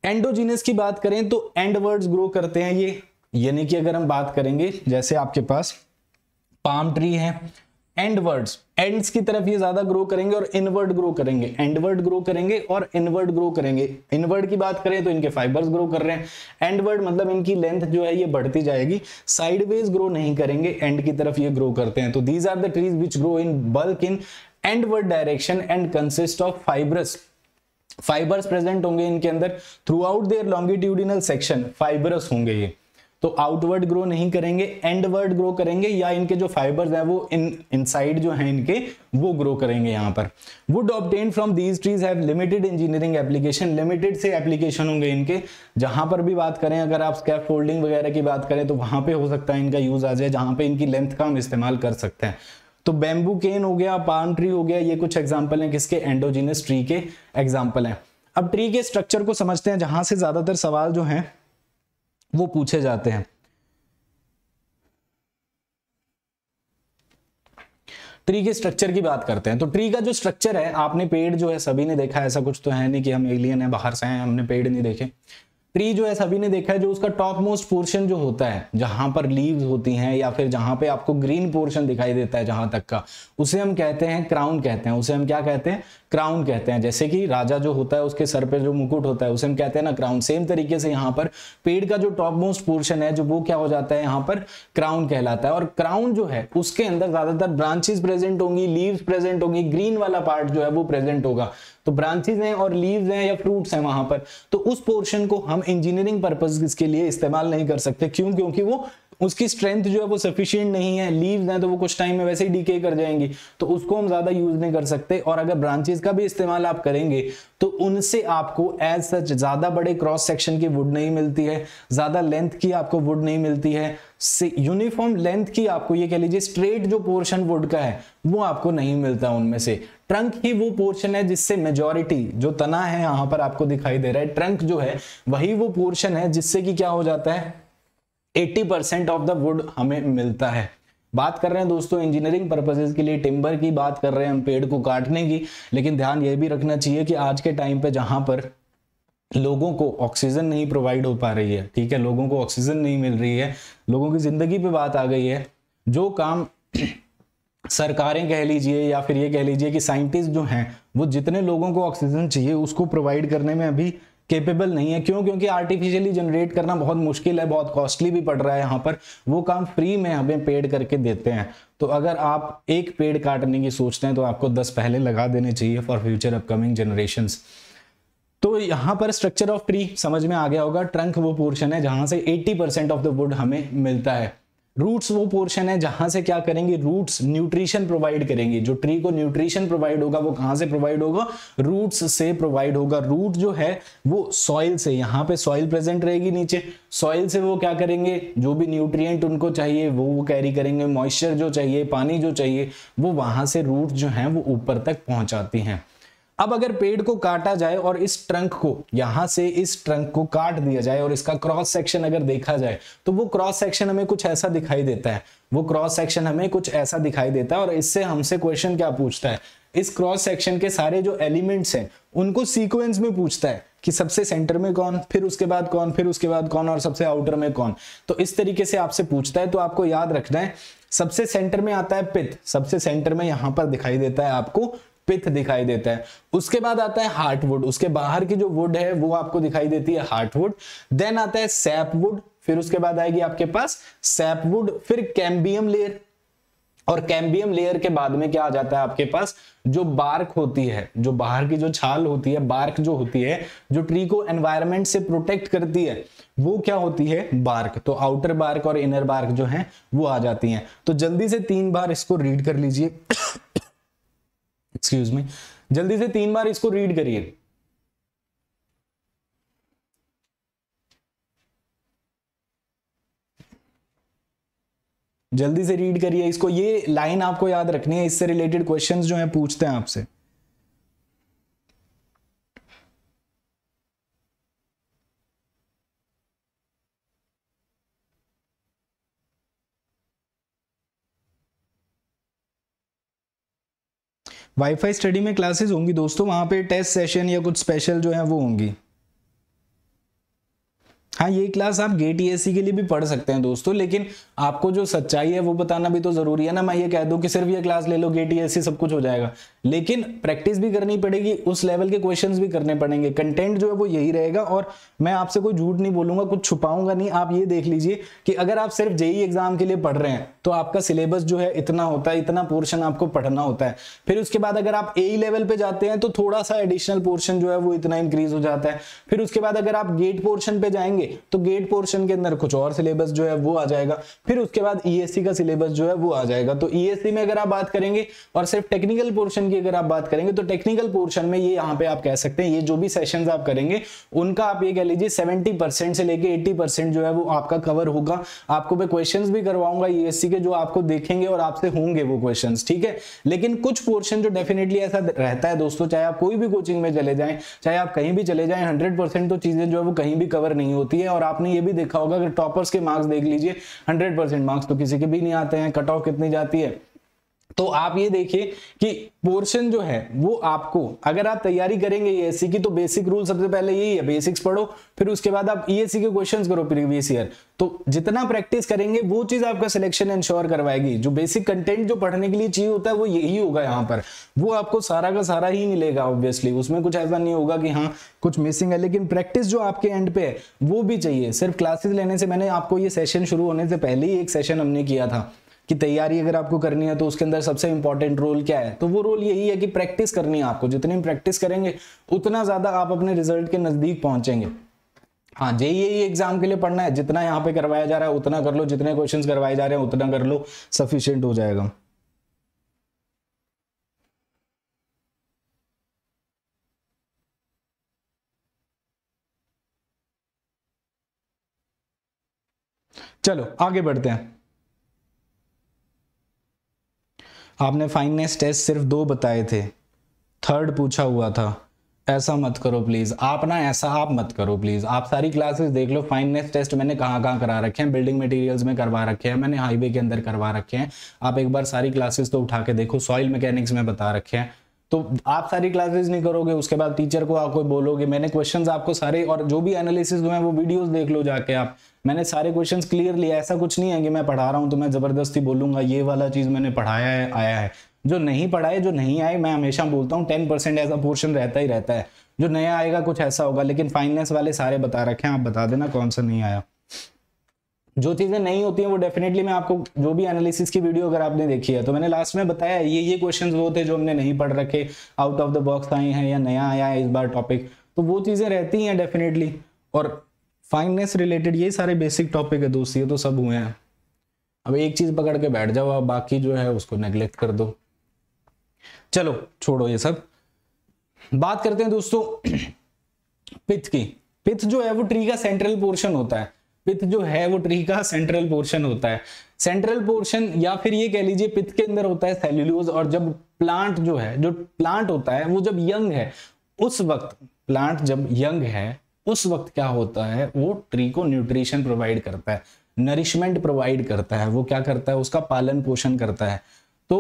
एंडोजीनस की बात करें तो एंड वर्ड्स ग्रो करते हैं ये यानी कि अगर हम बात करेंगे जैसे आपके पास पाम ट्री है एंड एंड्स की तरफ ये ज्यादा ग्रो करेंगे और इनवर्ड ग्रो करेंगे एंडवर्ड ग्रो करेंगे और इनवर्ड ग्रो करेंगे इनवर्ड की बात करें तो इनके फाइबर्स ग्रो कर रहे हैं एंडवर्ड मतलब इनकी लेंथ जो है ये बढ़ती जाएगी साइडवेज ग्रो नहीं करेंगे एंड की तरफ ये ग्रो करते हैं तो these are the trees which grow in bulk in endward direction and consist of fibrous fibres present होंगे इनके अंदर throughout their longitudinal section fibrous होंगे ये तो आउटवर्ड ग्रो नहीं करेंगे एंडवर्ड ग्रो करेंगे या इनके जो फाइबर्स हैं वो इन इनसाइड जो हैं इनके वो ग्रो करेंगे यहाँ पर wood obtain from these trees have limited engineering application limited से एप्लीकेशन होंगे इनके जहां पर भी बात करें अगर आप स्कैप फोल्डिंग वगैरह की बात करें तो वहां पर हो सकता है इनका यूज आ जाए जहां पर इनकी लेंथ का हम इस्तेमाल कर सकते हैं तो बेम्बू केन हो गया पान ट्री हो गया ये कुछ एग्जाम्पल हैं किसके एंडोजीनस ट्री के एग्जाम्पल हैं अब ट्री के स्ट्रक्चर को समझते हैं जहां से ज्यादातर सवाल जो हैं वो पूछे जाते हैं ट्री के स्ट्रक्चर की बात करते हैं तो ट्री का जो स्ट्रक्चर है आपने पेड़ जो है सभी ने देखा ऐसा कुछ तो है नहीं कि हम एलियन है बाहर से हैं हमने पेड़ नहीं देखे ट्री जो है सभी ने देखा है जो उसका टॉप मोस्ट पोर्शन जो होता है जहां पर लीव्स होती हैं या फिर जहां पे आपको ग्रीन पोर्शन दिखाई देता है जहां तक का उसे हम कहते हैं क्राउन कहते हैं उसे हम क्या कहते हैं क्राउन कहते हैं जैसे कि राजा जो होता है उसके सर पे जो मुकुट होता है उसे हम कहते हैं ना क्राउन सेम तरीके से यहाँ पर पेड़ का जो टॉप मोस्ट पोर्शन है जो वो क्या हो जाता है यहाँ पर क्राउन कहलाता है और क्राउन जो है उसके अंदर ज्यादातर ब्रांचेस प्रेजेंट होंगी लीव्स प्रेजेंट होंगी ग्रीन वाला पार्ट जो है वो प्रेजेंट होगा तो ब्रांचेज हैं और लीव्स हैं या फ्रूट्स हैं वहां पर तो उस पोर्शन को हम इंजीनियरिंग पर्पज के लिए इस्तेमाल नहीं कर सकते क्यों क्योंकि वो उसकी स्ट्रेंथ जो है वो सफिशियंट नहीं है लीव्स हैं तो वो कुछ टाइम में वैसे ही डीके कर जाएंगी तो उसको हम ज्यादा यूज नहीं कर सकते और अगर ब्रांचेज का भी इस्तेमाल आप करेंगे तो उनसे आपको एज सच ज्यादा बड़े क्रॉस सेक्शन की वुड नहीं मिलती है ज्यादा लेंथ की आपको वुड नहीं मिलती है यूनिफॉर्म लेंथ की आपको ये कह लीजिए स्ट्रेट जो पोर्शन वुड का है वो आपको नहीं मिलता उनमें से ट्रंक ही वो पोर्शन है जिससे मेजोरिटी जो तना है यहां पर आपको दिखाई दे रहा है ट्रंक जो है वही वो पोर्शन है जिससे कि क्या हो जाता है 80 परसेंट ऑफ द वुड हमें मिलता है बात कर रहे हैं दोस्तों इंजीनियरिंग पर्पजेज के लिए टिम्बर की बात कर रहे हैं हम पेड़ को काटने की लेकिन ध्यान यह भी रखना चाहिए कि आज के टाइम पे जहां पर लोगों को ऑक्सीजन नहीं प्रोवाइड हो पा रही है ठीक है लोगों को ऑक्सीजन नहीं मिल रही है लोगों की जिंदगी पे बात आ गई है जो काम सरकारें कह लीजिए या फिर ये कह लीजिए कि साइंटिस्ट जो हैं वो जितने लोगों को ऑक्सीजन चाहिए उसको प्रोवाइड करने में अभी केपेबल नहीं है क्यों क्योंकि आर्टिफिशियली जनरेट करना बहुत मुश्किल है बहुत कॉस्टली भी पड़ रहा है यहाँ पर वो काम फ्री में हमें पेड करके देते हैं तो अगर आप एक पेड़ काटने की सोचते हैं तो आपको दस पहले लगा देने चाहिए फॉर फ्यूचर अपकमिंग जनरेशन तो यहाँ पर स्ट्रक्चर ऑफ ट्री समझ में आ गया होगा ट्रंक वो पोर्शन है जहां से 80% ऑफ द वुड हमें मिलता है रूट्स वो पोर्शन है जहां से क्या करेंगे रूट्स न्यूट्रिशन प्रोवाइड करेंगे जो ट्री को न्यूट्रिशन प्रोवाइड होगा वो कहां से प्रोवाइड होगा रूट्स से प्रोवाइड होगा रूट जो है वो सॉइल से यहाँ पे सॉइल प्रेजेंट रहेगी नीचे सॉइल से वो क्या करेंगे जो भी न्यूट्रिएंट उनको चाहिए वो वो कैरी करेंगे मॉइस्चर जो चाहिए पानी जो चाहिए वो वहां से रूट जो है वो ऊपर तक पहुंचाती हैं अब अगर पेड़ को काटा जाए और इस ट्रंक को यहां से इस ट्रंक को काट दिया जाए और इसका क्रॉस सेक्शन अगर देखा जाए तो वो क्रॉस सेक्शन हमें कुछ ऐसा दिखाई देता है वो क्रॉस सेक्शन हमें कुछ ऐसा दिखाई देता है और इससे हमसे क्वेश्चन क्या पूछता है इस क्रॉस सेक्शन के सारे जो एलिमेंट्स हैं उनको सीक्वेंस में पूछता है कि सबसे सेंटर में कौन फिर उसके बाद कौन फिर उसके बाद कौन और सबसे आउटर में कौन तो इस तरीके से आपसे पूछता है तो आपको याद रखना है सबसे सेंटर में आता है पित सबसे सेंटर में यहां पर दिखाई देता है आपको पिथ दिखाई देता है उसके बाद आता है हार्टवुड उसके बाहर की जो वुड है वो आपको दिखाई देती है हार्टवुड देन आता है सैपवुड फिर उसके बाद आएगी आपके पास सैपवुड फिर कैम्बियम लेयर और कैम्बियम लेयर के बाद में क्या आ जाता है आपके पास जो बार्क होती है जो बाहर की जो छाल होती है बार्क जो होती है जो ट्री को एनवायरमेंट से प्रोटेक्ट करती है वो क्या होती है बार्क तो आउटर बार्क और इनर बार्क जो है वो आ जाती है तो जल्दी से तीन बार इसको रीड कर लीजिए एक्सक्यूज मी जल्दी से तीन बार इसको रीड करिए जल्दी से रीड करिए इसको ये लाइन आपको याद रखनी है इससे रिलेटेड क्वेश्चंस जो है पूछते हैं आपसे वाईफाई स्टडी में क्लासेस होंगी दोस्तों वहाँ पे टेस्ट सेशन या कुछ स्पेशल जो है वो होंगी हाँ ये क्लास आप गेट ई e के लिए भी पढ़ सकते हैं दोस्तों लेकिन आपको जो सच्चाई है वो बताना भी तो जरूरी है ना मैं ये कह दूं कि सिर्फ ये क्लास ले लो गेट ई e सब कुछ हो जाएगा लेकिन प्रैक्टिस भी करनी पड़ेगी उस लेवल के क्वेश्चंस भी करने पड़ेंगे कंटेंट जो है वो यही रहेगा और मैं आपसे कोई झूठ नहीं बोलूंगा कुछ छुपाऊंगा नहीं आप ये देख लीजिए कि अगर आप सिर्फ जेई एग्जाम e के लिए पढ़ रहे हैं तो आपका सिलेबस जो है इतना होता है इतना पोर्शन आपको पढ़ना होता है फिर उसके बाद अगर आप ए लेवल पे जाते हैं तो थोड़ा सा एडिशनल पोर्शन जो है वो इतना इंक्रीज हो जाता है फिर उसके बाद अगर आप गेट पोर्शन पे जाएंगे तो गेट पोर्शन के अंदर कुछ और सिलेबस जो है वो आ जाएगा फिर उसके बाद ईएससी e का सिलेबस जो है वो आ जाएगा तो ईएससी e में अगर आप बात करेंगे और सिर्फ टेक्निकल पोर्शन की अगर आप बात करेंगे तो टेक्निकल पोर्शन में ये यहाँ पे आप कह सकते हैं ये जो भी सेशन आप करेंगे उनका आप ये कह लीजिए सेवेंटी से लेके एट्टी जो है वो आपका कवर होगा आपको मैं क्वेश्चन भी करवाऊंगा ईएससी e के जो आपको देखेंगे और आपसे होंगे वो क्वेश्चन ठीक है लेकिन कुछ पोर्शन जो डेफिनेटली ऐसा रहता है दोस्तों चाहे आप कोई भी कोचिंग में चले जाए चाहे आप कहीं भी चले जाए हंड्रेड तो चीजें जो है वो कहीं भी कवर नहीं होती है और आपने ये भी देखा होगा कि टॉपर्स के मार्क्स देख लीजिए हंड्रेड मार्क्स तो किसी के भी नहीं आते हैं कट ऑफ कितनी जाती है तो आप ये देखिए कि पोर्शन जो है वो आपको अगर आप तैयारी करेंगे ईएससी की तो बेसिक रूल सबसे पहले यही है बेसिक्स पढ़ो फिर उसके बाद आप ईएससी e के क्वेश्चंस करो प्रीवियस ईयर तो जितना प्रैक्टिस करेंगे वो चीज आपका सिलेक्शन इंश्योर करवाएगी जो बेसिक कंटेंट जो पढ़ने के लिए चाहिए होता है वो यही होगा यहाँ पर वो आपको सारा का सारा ही मिलेगा ऑब्वियसली उसमें कुछ ऐसा नहीं होगा कि हाँ कुछ मिसिंग है लेकिन प्रैक्टिस जो आपके एंड पे है वो भी चाहिए सिर्फ क्लासेस लेने से मैंने आपको ये सेशन शुरू होने से पहले ही एक सेशन हमने किया था की तैयारी अगर आपको करनी है तो उसके अंदर सबसे इंपॉर्टेंट रोल क्या है तो वो रोल यही है कि प्रैक्टिस करनी है आपको जितनी प्रैक्टिस करेंगे उतना ज़्यादा आप अपने रिजल्ट के नज़दीक पहुंचेंगे हाँ जे ये एग्जाम के लिए पढ़ना है जितना यहाँ पे करवाया जा रहा है उतना कर लो जितने क्वेश्चन करवाए जा रहे हैं उतना कर लो सफिशियंट हो जाएगा चलो आगे बढ़ते हैं आपने फाइननेस टेस्ट सिर्फ दो बताए थे थर्ड पूछा हुआ था ऐसा मत करो प्लीज़ आप ना ऐसा आप मत करो प्लीज़ आप सारी क्लासेस देख लो फाइननेस टेस्ट मैंने कहाँ कहाँ करा रखे हैं बिल्डिंग मटेरियल्स में करवा रखे हैं मैंने हाईवे के अंदर करवा रखे हैं आप एक बार सारी क्लासेस तो उठा के देखो सॉइल मैकेनिक्स में बता रखे हैं तो आप सारी क्लासेस नहीं करोगे उसके बाद टीचर को आप कोई बोलोगे मैंने क्वेश्चंस आपको सारे और जो भी एनालिसिस हुए हैं वो वीडियोस देख लो जाके आप मैंने सारे क्वेश्चंस क्लियरली ऐसा कुछ नहीं है कि मैं पढ़ा रहा हूँ तो मैं ज़बरदस्ती बोलूंगा ये वाला चीज़ मैंने पढ़ाया है आया है जो नहीं पढ़ाए जो नहीं आए मैं हमेशा बोलता हूँ टेन परसेंट ऐसा पोर्शन रहता ही रहता है जो नया आएगा कुछ ऐसा होगा लेकिन फाइनेंस वाले सारे बता रखे हैं आप बता देना कौन सा नहीं आया जो चीज़ें नहीं होती हैं वो डेफिनेटली मैं आपको जो भी एनालिसिस की वीडियो अगर आपने देखी है तो मैंने लास्ट में बताया ये ये क्वेश्चंस वो थे जो हमने नहीं पढ़ रखे आउट ऑफ द बॉक्स आए हैं या नया आया है इस बार टॉपिक तो वो चीज़ें रहती हैं डेफिनेटली और फाइननेस रिलेटेड ये सारे बेसिक टॉपिक है दोस्त ये तो सब हुए हैं अब एक चीज़ पकड़ के बैठ जाओ आप बाकी जो है उसको नेग्लेक्ट कर दो चलो छोड़ो ये सब बात करते हैं दोस्तों पिथ की पिथ जो है वो ट्री का सेंट्रल पोर्शन होता है पित्त जो है वो ट्री का सेंट्रल पोर्शन होता है सेंट्रल पोर्शन या फिर ये कह लीजिए पित्त के अंदर होता है सेल्यूलोज और जब प्लांट जो है जो प्लांट होता है वो जब यंग है उस वक्त प्लांट जब यंग है उस वक्त क्या होता है वो ट्री को न्यूट्रिशन प्रोवाइड करता है नरिशमेंट प्रोवाइड करता है वो क्या करता है उसका पालन पोषण करता है तो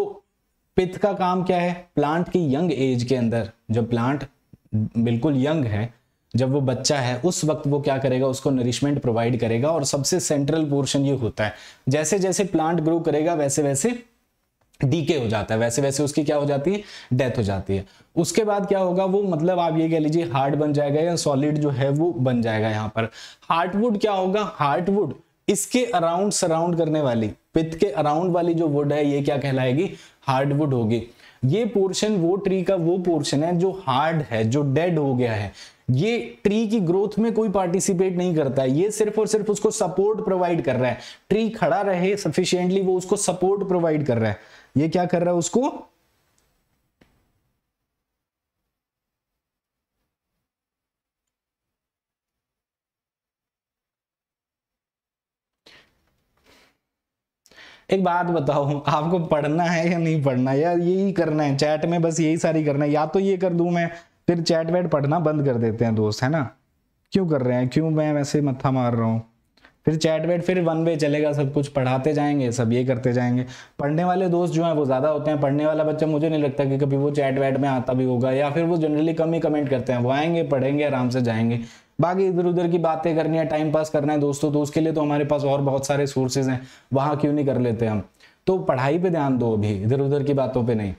पित्त का काम क्या है प्लांट की यंग एज के अंदर जब प्लांट बिल्कुल यंग है जब वो बच्चा है उस वक्त वो क्या करेगा उसको नरिशमेंट प्रोवाइड करेगा और सबसे सेंट्रल पोर्शन ये होता है जैसे जैसे प्लांट ग्रो करेगा वैसे वैसे डीके हो जाता है वैसे वैसे उसकी क्या हो जाती है डेथ हो जाती है उसके बाद क्या होगा वो मतलब आप ये कह लीजिए हार्ड बन जाएगा या सॉलिड जो है वो बन जाएगा यहाँ पर हार्टवुड क्या होगा हार्टवुड इसके अराउंड सराउंड करने वाली पित्त के अराउंड वाली जो वुड है ये क्या कहलाएगी हार्डवुड होगी ये पोर्शन वो ट्री का वो पोर्शन है जो हार्ड है जो डेड हो गया है ये ट्री की ग्रोथ में कोई पार्टिसिपेट नहीं करता है ये सिर्फ और सिर्फ उसको सपोर्ट प्रोवाइड कर रहा है ट्री खड़ा रहे सफिशियंटली वो उसको सपोर्ट प्रोवाइड कर रहा है ये क्या कर रहा है उसको एक बात बताओ आपको पढ़ना है या नहीं पढ़ना या यही करना है चैट में बस यही सारी करना है या तो ये कर दू मैं फिर चैट वैट पढ़ना बंद कर देते हैं दोस्त है ना क्यों कर रहे हैं क्यों मैं वैसे मत्था मार रहा हूँ फिर चैट वेट फिर वन वे चलेगा सब कुछ पढ़ाते जाएंगे सब ये करते जाएंगे पढ़ने वाले दोस्त जो हैं वो ज़्यादा होते हैं पढ़ने वाला बच्चा मुझे नहीं लगता कि कभी वो चैट वेट में आता भी होगा या फिर वो जनरली कम ही कमेंट करते हैं वो आएंगे पढ़ेंगे आराम से जाएंगे बाकी इधर उधर की बातें करनी है टाइम पास करना है दोस्तों तो उसके लिए तो हमारे पास और बहुत सारे सोर्सेज हैं वहाँ क्यों नहीं कर लेते हम तो पढ़ाई पे ध्यान दो अभी इधर उधर की बातों पर नहीं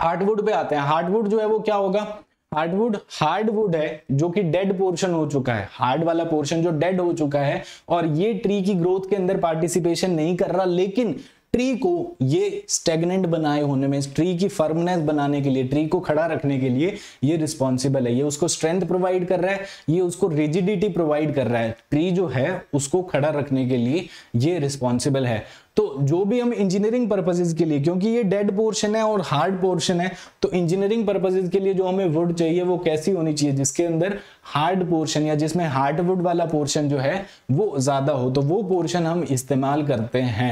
हार्डवुड पे आते हैं हार्डवुड जो है वो क्या होगा हार्डवुड हार्डवुड है जो कि डेड पोर्शन हो चुका है हार्ड वाला पोर्शन जो डेड हो चुका है और ये ट्री की ग्रोथ के अंदर पार्टिसिपेशन नहीं कर रहा लेकिन ट्री को ये स्टेगनेंट बनाए होने में ट्री की फर्मनेस बनाने के लिए ट्री को खड़ा रखने के लिए ये रिस्पॉन्सिबल है ये उसको स्ट्रेंथ प्रोवाइड कर रहा है ये उसको रिजिडिटी प्रोवाइड कर रहा है ट्री जो है उसको खड़ा रखने के लिए ये रिस्पॉन्सिबल है तो जो भी हम इंजीनियरिंग पर्पजेज के लिए क्योंकि ये डेड पोर्शन है और हार्ड पोर्शन है तो इंजीनियरिंग पर्पजेज के लिए जो हमें वुड चाहिए वो कैसी होनी चाहिए जिसके अंदर हार्ड पोर्शन या जिसमें हार्ड वुड वाला पोर्शन जो है वो ज्यादा हो तो वो पोर्शन हम इस्तेमाल करते हैं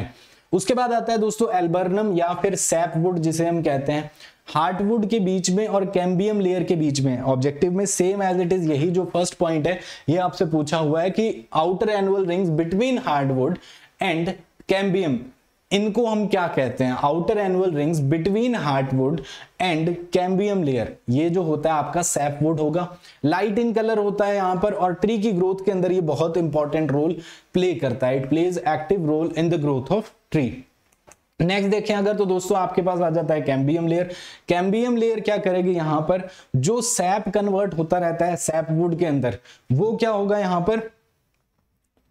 उसके बाद आता है दोस्तों एल्बर्नम या फिर सैप वुड जिसे हम कहते हैं हार्टवुड के बीच में और कैम्बियम लेयर के बीच में ऑब्जेक्टिव में सेम एज इट इज यही जो फर्स्ट पॉइंट है ये आपसे पूछा हुआ है कि outer annual rings between hardwood and cambium इनको हम क्या कहते हैं outer annual rings between heartwood and cambium layer ये जो होता है आपका सैपवुड होगा लाइट इन कलर होता है यहां पर और ट्री की ग्रोथ के अंदर ये बहुत इंपॉर्टेंट रोल प्ले करता है it plays active role in the growth of tree next देखें अगर तो दोस्तों आपके पास आ जाता है कैम्बियम लेयर कैम्बियम लेयर क्या करेगी यहां पर जो सैप कन्वर्ट होता रहता है सैपवुड के अंदर वो क्या होगा यहां पर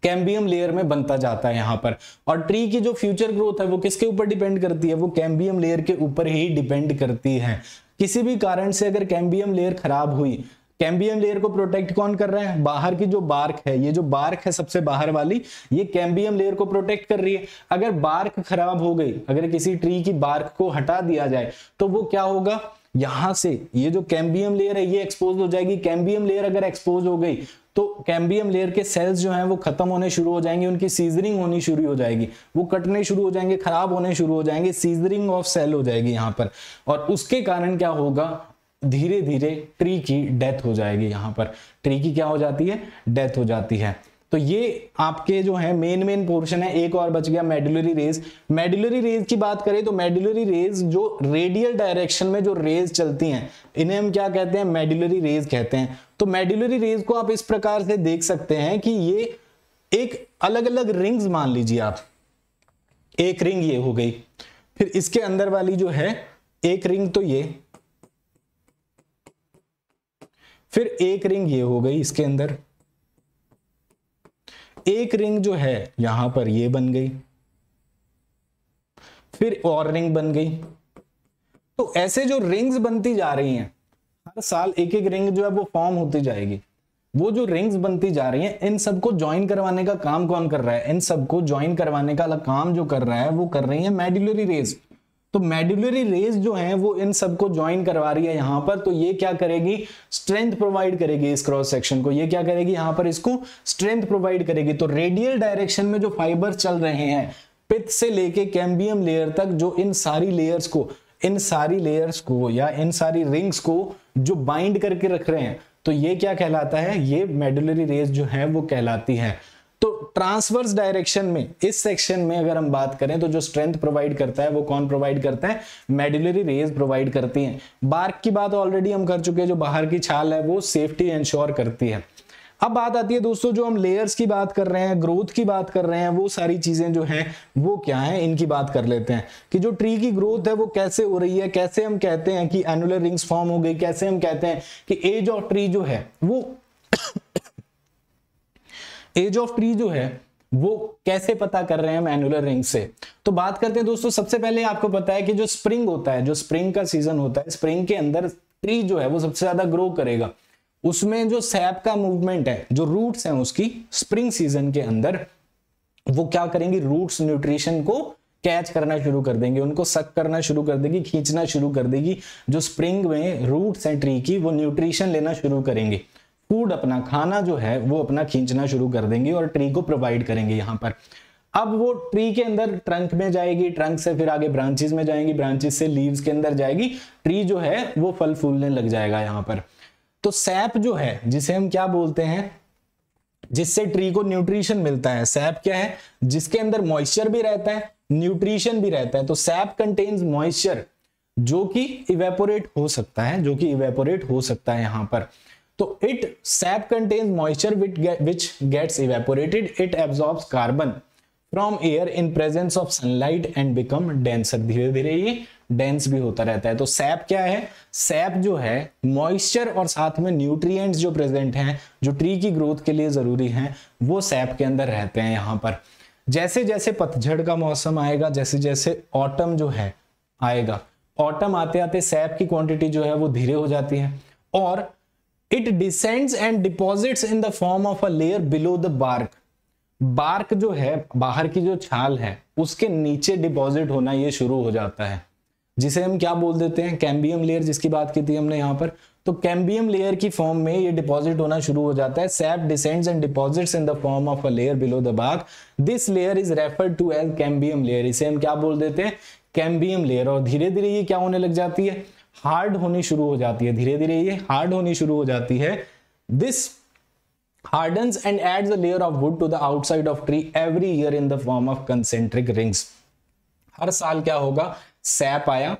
कैम्बियम लेयर में बनता जाता है यहाँ पर और ट्री की जो फ्यूचर ग्रोथ है वो किसके ऊपर डिपेंड करती है वो कैम्बियम लेयर के ऊपर ही डिपेंड करती है किसी भी कारण से अगर कैम्बियम लेयर खराब हुई कैम्बियम लेयर को प्रोटेक्ट कौन कर रहा है बाहर की जो बार्क है ये जो बार्क है सबसे बाहर वाली ये कैम्बियम लेयर को प्रोटेक्ट कर रही है अगर बार्क खराब हो गई अगर किसी ट्री की बार्क को हटा दिया जाए तो वो क्या होगा यहां से ये जो कैम्बियम लेयर है ये एक्सपोज हो जाएगी कैम्बियम लेयर अगर एक्सपोज हो गई तो कैम्बियम लेयर के सेल्स जो हैं वो खत्म होने शुरू हो जाएंगे उनकी सीजरिंग होनी शुरू हो जाएगी वो कटने शुरू हो जाएंगे खराब होने शुरू हो जाएंगे सीजरिंग ऑफ सेल हो जाएगी यहाँ पर और उसके कारण क्या होगा धीरे धीरे ट्री की डेथ हो जाएगी यहाँ पर ट्री की क्या हो जाती है डेथ हो जाती है तो ये आपके जो है मेन मेन पोर्शन है एक और बच गया मेडुलरी रेज मेडुलरी रेज की बात करें तो मेडुलरी रेज जो रेडियल डायरेक्शन में जो रेज चलती हैं इन्हें हम क्या कहते हैं मेडुलरी रेज कहते हैं तो मेडुलरी रेज को आप इस प्रकार से देख सकते हैं कि ये एक अलग अलग रिंग्स मान लीजिए आप एक रिंग ये हो गई फिर इसके अंदर वाली जो है एक रिंग तो ये फिर एक रिंग ये हो गई इसके अंदर एक रिंग जो है यहां पर ये बन गई फिर और रिंग बन गई तो ऐसे जो रिंग्स बनती जा रही हैं हर साल एक एक रिंग जो है वो फॉर्म होती जाएगी वो जो रिंग्स बनती जा रही हैं इन सबको ज्वाइन करवाने का काम कौन कर रहा है इन सबको ज्वाइन करवाने का काम जो कर रहा है वो कर रही है मेडुलरी रेज तो मेडुलरी रेस जो है वो इन सबको ज्वाइन करवा रही है यहां पर तो ये क्या करेगी स्ट्रेंथ प्रोवाइड करेगी इस क्रॉस सेक्शन को ये क्या करेगी यहां पर इसको स्ट्रेंथ प्रोवाइड करेगी तो रेडियल डायरेक्शन में जो फाइबर चल रहे हैं पिथ से लेके कैम्बियम लेयर तक जो इन सारी लेयर्स को इन सारी लेयर्स को या इन सारी रिंग्स को जो बाइंड करके रख रहे हैं तो ये क्या कहलाता है ये मेडुलरी रेस जो है वो कहलाती है तो ट्रांसवर्स डायरेक्शन में इस सेक्शन में अगर हम बात करें तो जो स्ट्रेंथ प्रोवाइड करता है वो कौन प्रोवाइड करता है मेडुलरी रेज प्रोवाइड करती हैं बार्क की बात ऑलरेडी हम कर चुके हैं जो बाहर की छाल है वो सेफ्टी इंश्योर करती है अब बात आती है दोस्तों जो हम लेयर्स की बात कर रहे हैं ग्रोथ की बात कर रहे हैं वो सारी चीजें जो हैं वो क्या है इनकी बात कर लेते हैं कि जो ट्री की ग्रोथ है वो कैसे हो रही है कैसे हम कहते हैं कि एनुलर रिंग्स फॉर्म हो गई कैसे हम कहते हैं कि एज ऑफ ट्री जो है वो एज ऑफ ट्री जो है वो कैसे पता कर रहे हैं हम एनुलर रिंग से तो बात करते हैं दोस्तों सबसे पहले आपको पता है कि जो स्प्रिंग होता है जो स्प्रिंग का सीजन होता है स्प्रिंग के अंदर ट्री जो है वो सबसे ज्यादा ग्रो करेगा उसमें जो सैप का मूवमेंट है जो रूट्स हैं उसकी स्प्रिंग सीजन के अंदर वो क्या करेंगी रूट्स न्यूट्रिशन को कैच करना शुरू कर देंगे उनको सक करना शुरू कर देगी खींचना शुरू कर देगी जो स्प्रिंग में रूट्स हैं ट्री की वो न्यूट्रिशन लेना शुरू करेंगे फूड अपना खाना जो है वो अपना खींचना शुरू कर देंगी और ट्री को प्रोवाइड करेंगे यहाँ पर अब वो ट्री के अंदर ट्रंक में जाएगी ट्रंक से फिर आगे ब्रांचेस में जाएंगी ब्रांचेस से लीव्स के अंदर जाएगी ट्री जो है वो फल फूलने लग जाएगा यहाँ पर तो सैप जो है जिसे हम क्या बोलते हैं जिससे ट्री को न्यूट्रिशन मिलता है सैप क्या है जिसके अंदर मॉइस्चर भी रहता है न्यूट्रिशन भी रहता है तो सैप कंटेन्स मॉइस्चर जो कि इवेपोरेट हो सकता है जो कि इवेपोरेट हो सकता है यहां पर तो it sap contains moisture which gets evaporated it absorb carbon from air in presence of sunlight and become denser धीरे धीरे ये डेंस भी होता रहता है तो सैप क्या है सैप जो है मॉइस्चर और साथ में न्यूट्रिएंट्स जो प्रेजेंट हैं जो ट्री की ग्रोथ के लिए जरूरी हैं वो सैप के अंदर रहते हैं यहाँ पर जैसे जैसे पतझड़ का मौसम आएगा जैसे जैसे ऑटम जो है आएगा ऑटम आते आते सैप की क्वांटिटी जो है वो धीरे हो जाती है और it descends and deposits in the form of a layer below the bark bark जो है बाहर की जो छाल है उसके नीचे डिपॉजिट होना ये शुरू हो जाता है जिसे हम क्या बोल देते हैं कैम्बियम लेयर जिसकी बात की थी हमने यहां पर तो कैम्बियम लेयर की फॉर्म में ये डिपॉजिट होना शुरू हो जाता है sap descends and deposits in the form of a layer below the bark this layer is referred to as cambium layer इसे हम क्या बोल देते हैं कैम्बियम लेयर और धीरे धीरे ये क्या होने लग जाती है हार्ड होनी शुरू हो जाती है धीरे धीरे ये हार्ड होनी शुरू हो जाती है this hardens and adds a layer of wood to the outside of tree every year in the form of concentric हर साल क्या होगा सैप आया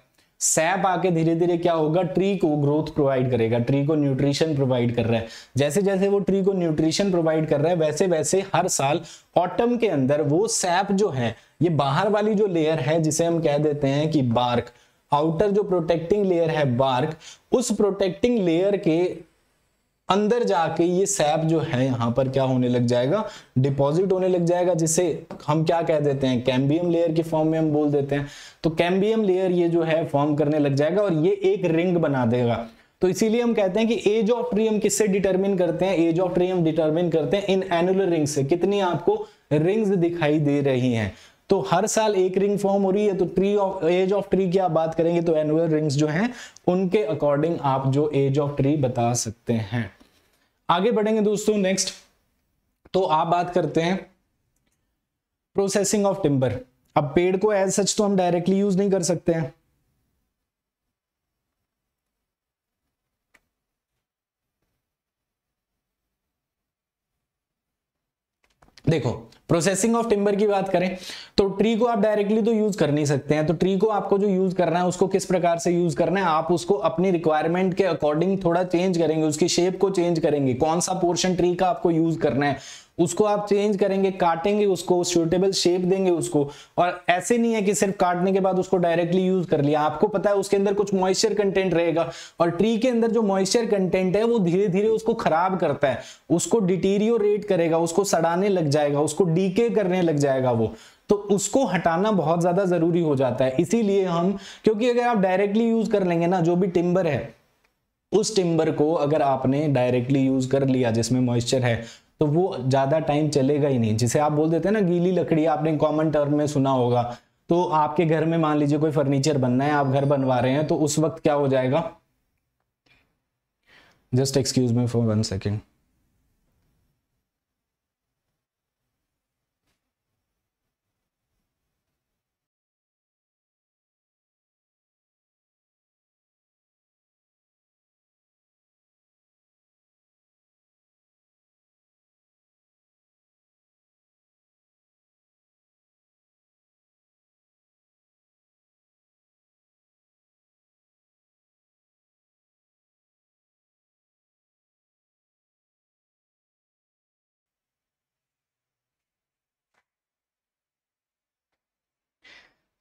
सैप आके धीरे धीरे क्या होगा ट्री को ग्रोथ प्रोवाइड करेगा ट्री को न्यूट्रिशन प्रोवाइड कर रहा है जैसे जैसे वो ट्री को न्यूट्रिशन प्रोवाइड कर रहा है वैसे वैसे हर साल ऑटम के अंदर वो सैप जो है ये बाहर वाली जो लेयर है जिसे हम कह देते हैं कि बार्क आउटर जो प्रोटेक्टिंग लेयर है बार्क उस प्रोटेक्टिंग लेयर के अंदर जाके ये सैप जो है यहाँ पर क्या होने लग जाएगा डिपॉजिट होने लग जाएगा जिसे हम क्या कह देते हैं कैम्बियम लेयर के फॉर्म में हम बोल देते हैं तो कैम्बियम लेयर ये जो है फॉर्म करने लग जाएगा और ये एक रिंग बना देगा तो इसीलिए हम कहते हैं कि एज ऑफ ट्रियम किससे डिटरमिन करते हैं एज ऑफ ट्रियम डिटरमिन करते हैं इन एनुलर रिंग से कितनी आपको रिंग्स दिखाई दे रही हैं तो हर साल एक रिंग फॉर्म हो रही है तो tree of age of tree की आप बात करेंगे तो एनुअल रिंग्स जो हैं उनके अकॉर्डिंग आप जो एज ऑफ ट्री बता सकते हैं आगे बढ़ेंगे दोस्तों नेक्स्ट तो आप बात करते हैं प्रोसेसिंग ऑफ टिम्बर अब पेड़ को एज सच तो हम डायरेक्टली यूज नहीं कर सकते हैं देखो प्रोसेसिंग ऑफ टिम्बर की बात करें तो ट्री को आप डायरेक्टली तो यूज कर नहीं सकते हैं तो ट्री को आपको जो यूज करना है उसको किस प्रकार से यूज करना है आप उसको अपनी रिक्वायरमेंट के अकॉर्डिंग थोड़ा चेंज करेंगे उसकी शेप को चेंज करेंगे कौन सा पोर्शन ट्री का आपको यूज करना है उसको आप चेंज करेंगे काटेंगे उसको सूटेबल शेप देंगे उसको और ऐसे नहीं है कि सिर्फ काटने के बाद उसको डायरेक्टली यूज कर लिया आपको पता है उसके अंदर कुछ मॉइस्चर कंटेंट रहेगा और ट्री के अंदर जो मॉइस्चर कंटेंट है वो धीरे धीरे उसको खराब करता है उसको डिटीरियोरेट करेगा उसको सड़ाने लग जाएगा उसको डीके करने लग जाएगा वो तो उसको हटाना बहुत ज्यादा जरूरी हो जाता है इसीलिए हम क्योंकि अगर आप डायरेक्टली यूज कर लेंगे ना जो भी टिम्बर है उस टिम्बर को अगर आपने डायरेक्टली यूज कर लिया जिसमें मॉइस्चर है तो वो ज़्यादा टाइम चलेगा ही नहीं जिसे आप बोल देते हैं ना गीली लकड़ी आपने कॉमन टर्म में सुना होगा तो आपके घर में मान लीजिए कोई फर्नीचर बनना है आप घर बनवा रहे हैं तो उस वक्त क्या हो जाएगा just excuse me for one second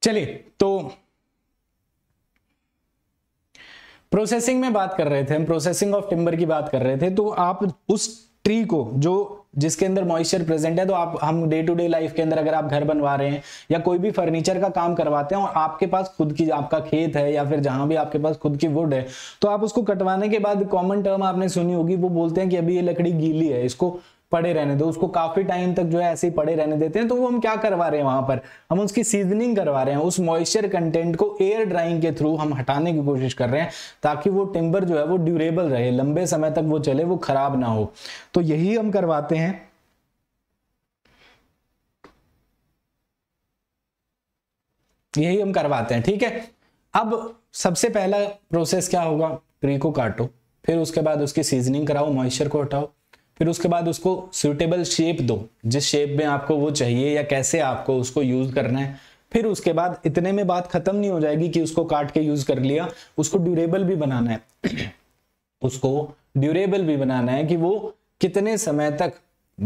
चलिए तो प्रोसेसिंग में बात कर रहे थे हम प्रोसेसिंग ऑफ टिम्बर की बात कर रहे थे तो आप उस ट्री को जो जिसके अंदर मॉइस्चर प्रेजेंट है तो आप हम डे टू डे लाइफ के अंदर अगर आप घर बनवा रहे हैं या कोई भी फर्नीचर का काम करवाते हैं और आपके पास खुद की आपका खेत है या फिर जहां भी आपके पास खुद की वुड है तो आप उसको कटवाने के बाद कॉमन टर्म आपने सुनी होगी वो बोलते हैं कि अभी ये लकड़ी गीली है इसको पड़े रहने दो उसको काफी टाइम तक जो है ऐसे ही पड़े रहने देते हैं तो वो हम क्या करवा रहे हैं वहां पर हम उसकी सीजनिंग करवा रहे हैं उस मॉइस्चर कंटेंट को एयर ड्राइंग के थ्रू हम हटाने की कोशिश कर रहे हैं ताकि वो टिम्बर जो है वो ड्यूरेबल रहे लंबे समय तक वो चले वो खराब ना हो तो यही हम करवाते हैं यही हम करवाते हैं ठीक है अब सबसे पहला प्रोसेस क्या होगा ट्री को काटो फिर उसके बाद उसकी सीजनिंग कराओ मॉइस्चर को हटाओ फिर उसके बाद उसको सूटेबल शेप दो जिस शेप में आपको वो चाहिए या कैसे आपको उसको यूज करना है फिर उसके बाद इतने में बात खत्म नहीं हो जाएगी कि उसको काट के यूज कर लिया उसको ड्यूरेबल भी बनाना है उसको ड्यूरेबल भी बनाना है कि वो कितने समय तक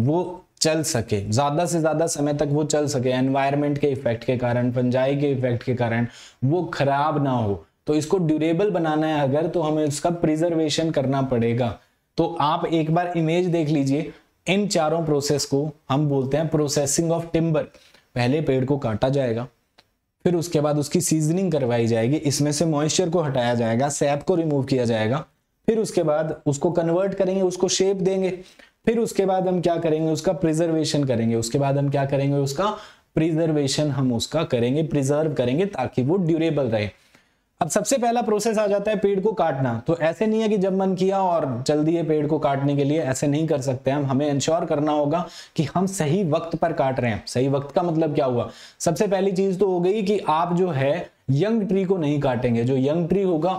वो चल सके ज्यादा से ज्यादा समय तक वो चल सके एनवायरमेंट के इफेक्ट के कारण पंजाई के इफेक्ट के कारण वो खराब ना हो तो इसको ड्यूरेबल बनाना है अगर तो हमें उसका प्रिजर्वेशन करना पड़ेगा तो आप एक बार इमेज देख लीजिए इन चारों प्रोसेस को हम बोलते हैं प्रोसेसिंग ऑफ टिम्बर पहले पेड़ को काटा जाएगा फिर उसके बाद उसकी सीजनिंग करवाई जाएगी इसमें से मॉइस्चर को हटाया जाएगा सैप को रिमूव किया जाएगा फिर उसके बाद उसको कन्वर्ट करेंगे उसको शेप देंगे फिर उसके बाद हम क्या करेंगे उसका प्रिजर्वेशन करेंगे उसके बाद हम क्या करेंगे उसका प्रिजर्वेशन हम उसका करेंगे प्रिजर्व करेंगे ताकि वो ड्यूरेबल रहे अब सबसे पहला प्रोसेस आ जाता है पेड़ को काटना तो ऐसे नहीं है कि जब मन किया और जल्दी है पेड़ को काटने के लिए ऐसे नहीं कर सकते हम हमें इंश्योर करना होगा कि हम सही वक्त पर काट रहे हैं सही वक्त का मतलब क्या हुआ सबसे पहली चीज तो हो गई कि आप जो है यंग ट्री को नहीं काटेंगे जो यंग ट्री होगा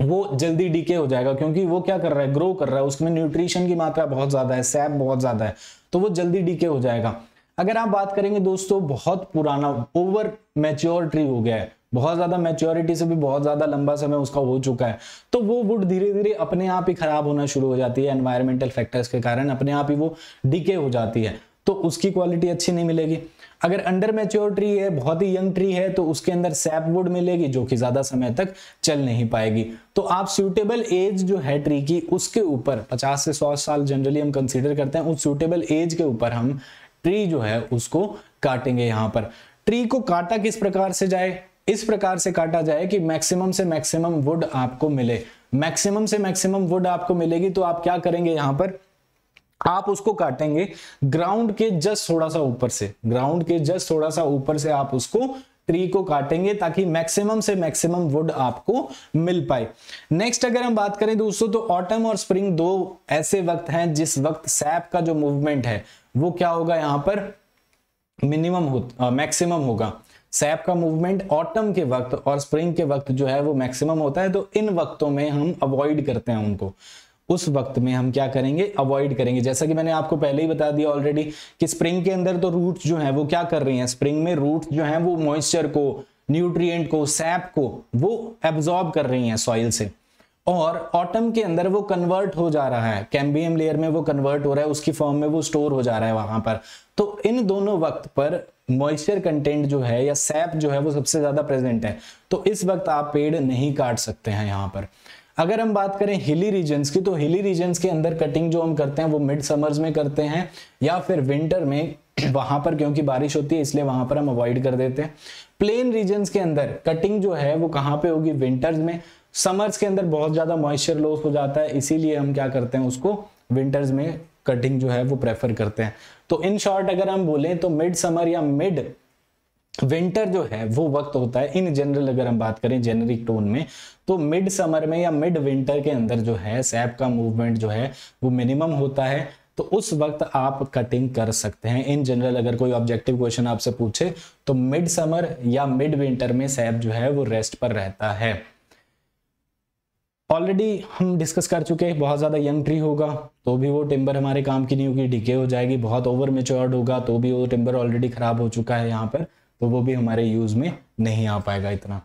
वो जल्दी डीके हो जाएगा क्योंकि वो क्या कर रहा है ग्रो कर रहा है उसमें न्यूट्रिशन की मात्रा बहुत ज्यादा है सैप बहुत ज्यादा है तो वो जल्दी डीके हो जाएगा अगर आप बात करेंगे दोस्तों बहुत पुराना ओवर मैच्योर ट्री हो गया है बहुत ज़्यादा मेच्योरिटी से भी बहुत ज़्यादा लंबा समय उसका हो चुका है तो वो वुड धीरे धीरे अपने आप ही खराब होना शुरू हो जाती है एनवायरमेंटल फैक्टर्स के कारण अपने आप ही वो डिके हो जाती है तो उसकी क्वालिटी अच्छी नहीं मिलेगी अगर अंडर मेच्योर ट्री है बहुत ही यंग ट्री है तो उसके अंदर सैप वुड मिलेगी जो कि ज्यादा समय तक चल नहीं पाएगी तो आप सूटेबल एज जो है ट्री की उसके ऊपर 50 से 100 साल जनरली हम कंसीडर करते हैं उस सूटेबल एज के ऊपर हम ट्री जो है उसको काटेंगे यहाँ पर ट्री को काटा किस प्रकार से जाए इस प्रकार से काटा जाए कि मैक्सिमम से मैक्सिमम वुड आपको मिले मैक्सिमम से मैक्सिमम वुड आपको मिलेगी तो आप क्या करेंगे यहां पर आप उसको काटेंगे ग्राउंड के जस्ट थोड़ा सा ऊपर से ग्राउंड के जस्ट थोड़ा सा ऊपर से आप उसको ट्री को काटेंगे ताकि मैक्सिमम से मैक्सिमम वुड आपको मिल पाए नेक्स्ट अगर हम बात करें दोस्तों तो ऑटम और स्प्रिंग दो ऐसे वक्त हैं जिस वक्त सैप का जो मूवमेंट है वो क्या होगा यहां पर मिनिमम हो मैक्सिमम होगा सैप का मूवमेंट ऑटम के वक्त और स्प्रिंग के वक्त जो है वो मैक्सिमम होता है तो इन वक्तों में हम अवॉइड करते हैं उनको उस वक्त में हम क्या करेंगे अवॉइड करेंगे जैसा कि मैंने आपको पहले ही बता दिया ऑलरेडी कि स्प्रिंग के अंदर तो रूट्स जो है वो क्या कर रही हैं स्प्रिंग में रूट्स जो है वो मॉइस्चर को न्यूट्रिएंट को सैप को वो एब्जॉर्ब कर रही हैं सॉइल से और ऑटम के अंदर वो कन्वर्ट हो जा रहा है कैम्बियम लेयर में वो कन्वर्ट हो रहा है उसकी फॉर्म में वो स्टोर हो जा रहा है वहां पर तो इन दोनों वक्त पर मॉइस्चर कंटेंट जो है या सैप जो है वो सबसे ज़्यादा प्रेजेंट है तो इस वक्त आप पेड़ नहीं काट सकते हैं यहाँ पर अगर हम बात करें हिली रीजन्स की तो हिली रीजन्स के अंदर कटिंग जो हम करते हैं वो मिड समर्स में करते हैं या फिर विंटर में वहां पर क्योंकि बारिश होती है इसलिए वहां पर हम अवॉइड कर देते हैं प्लेन रीजन्स के अंदर कटिंग जो है वो कहाँ पे होगी विंटर्स में समर्स के अंदर बहुत ज़्यादा मॉइस्चर लॉस हो जाता है इसीलिए हम क्या करते हैं उसको विंटर्स में कटिंग जो है वो प्रेफर करते हैं तो इन शॉर्ट अगर हम बोलें तो मिड समर या मिड विंटर जो है वो वक्त होता है इन जनरल अगर हम बात करें जेनरिक टोन में तो मिड समर में या मिड विंटर के अंदर जो है सैप का मूवमेंट जो है वो मिनिमम होता है तो उस वक्त आप कटिंग कर सकते हैं इन जनरल अगर कोई ऑब्जेक्टिव क्वेश्चन आपसे पूछे तो मिड समर या मिड विंटर में सैप जो है वो रेस्ट पर रहता है ऑलरेडी हम डिस्कस कर चुके हैं बहुत ज़्यादा यंग ट्री होगा तो भी वो टिम्बर हमारे काम की नहीं होगी डिके हो जाएगी बहुत ओवर मेच्योर्ड होगा तो भी वो टिम्बर ऑलरेडी ख़राब हो चुका है यहाँ पर तो वो भी हमारे यूज़ में नहीं आ पाएगा इतना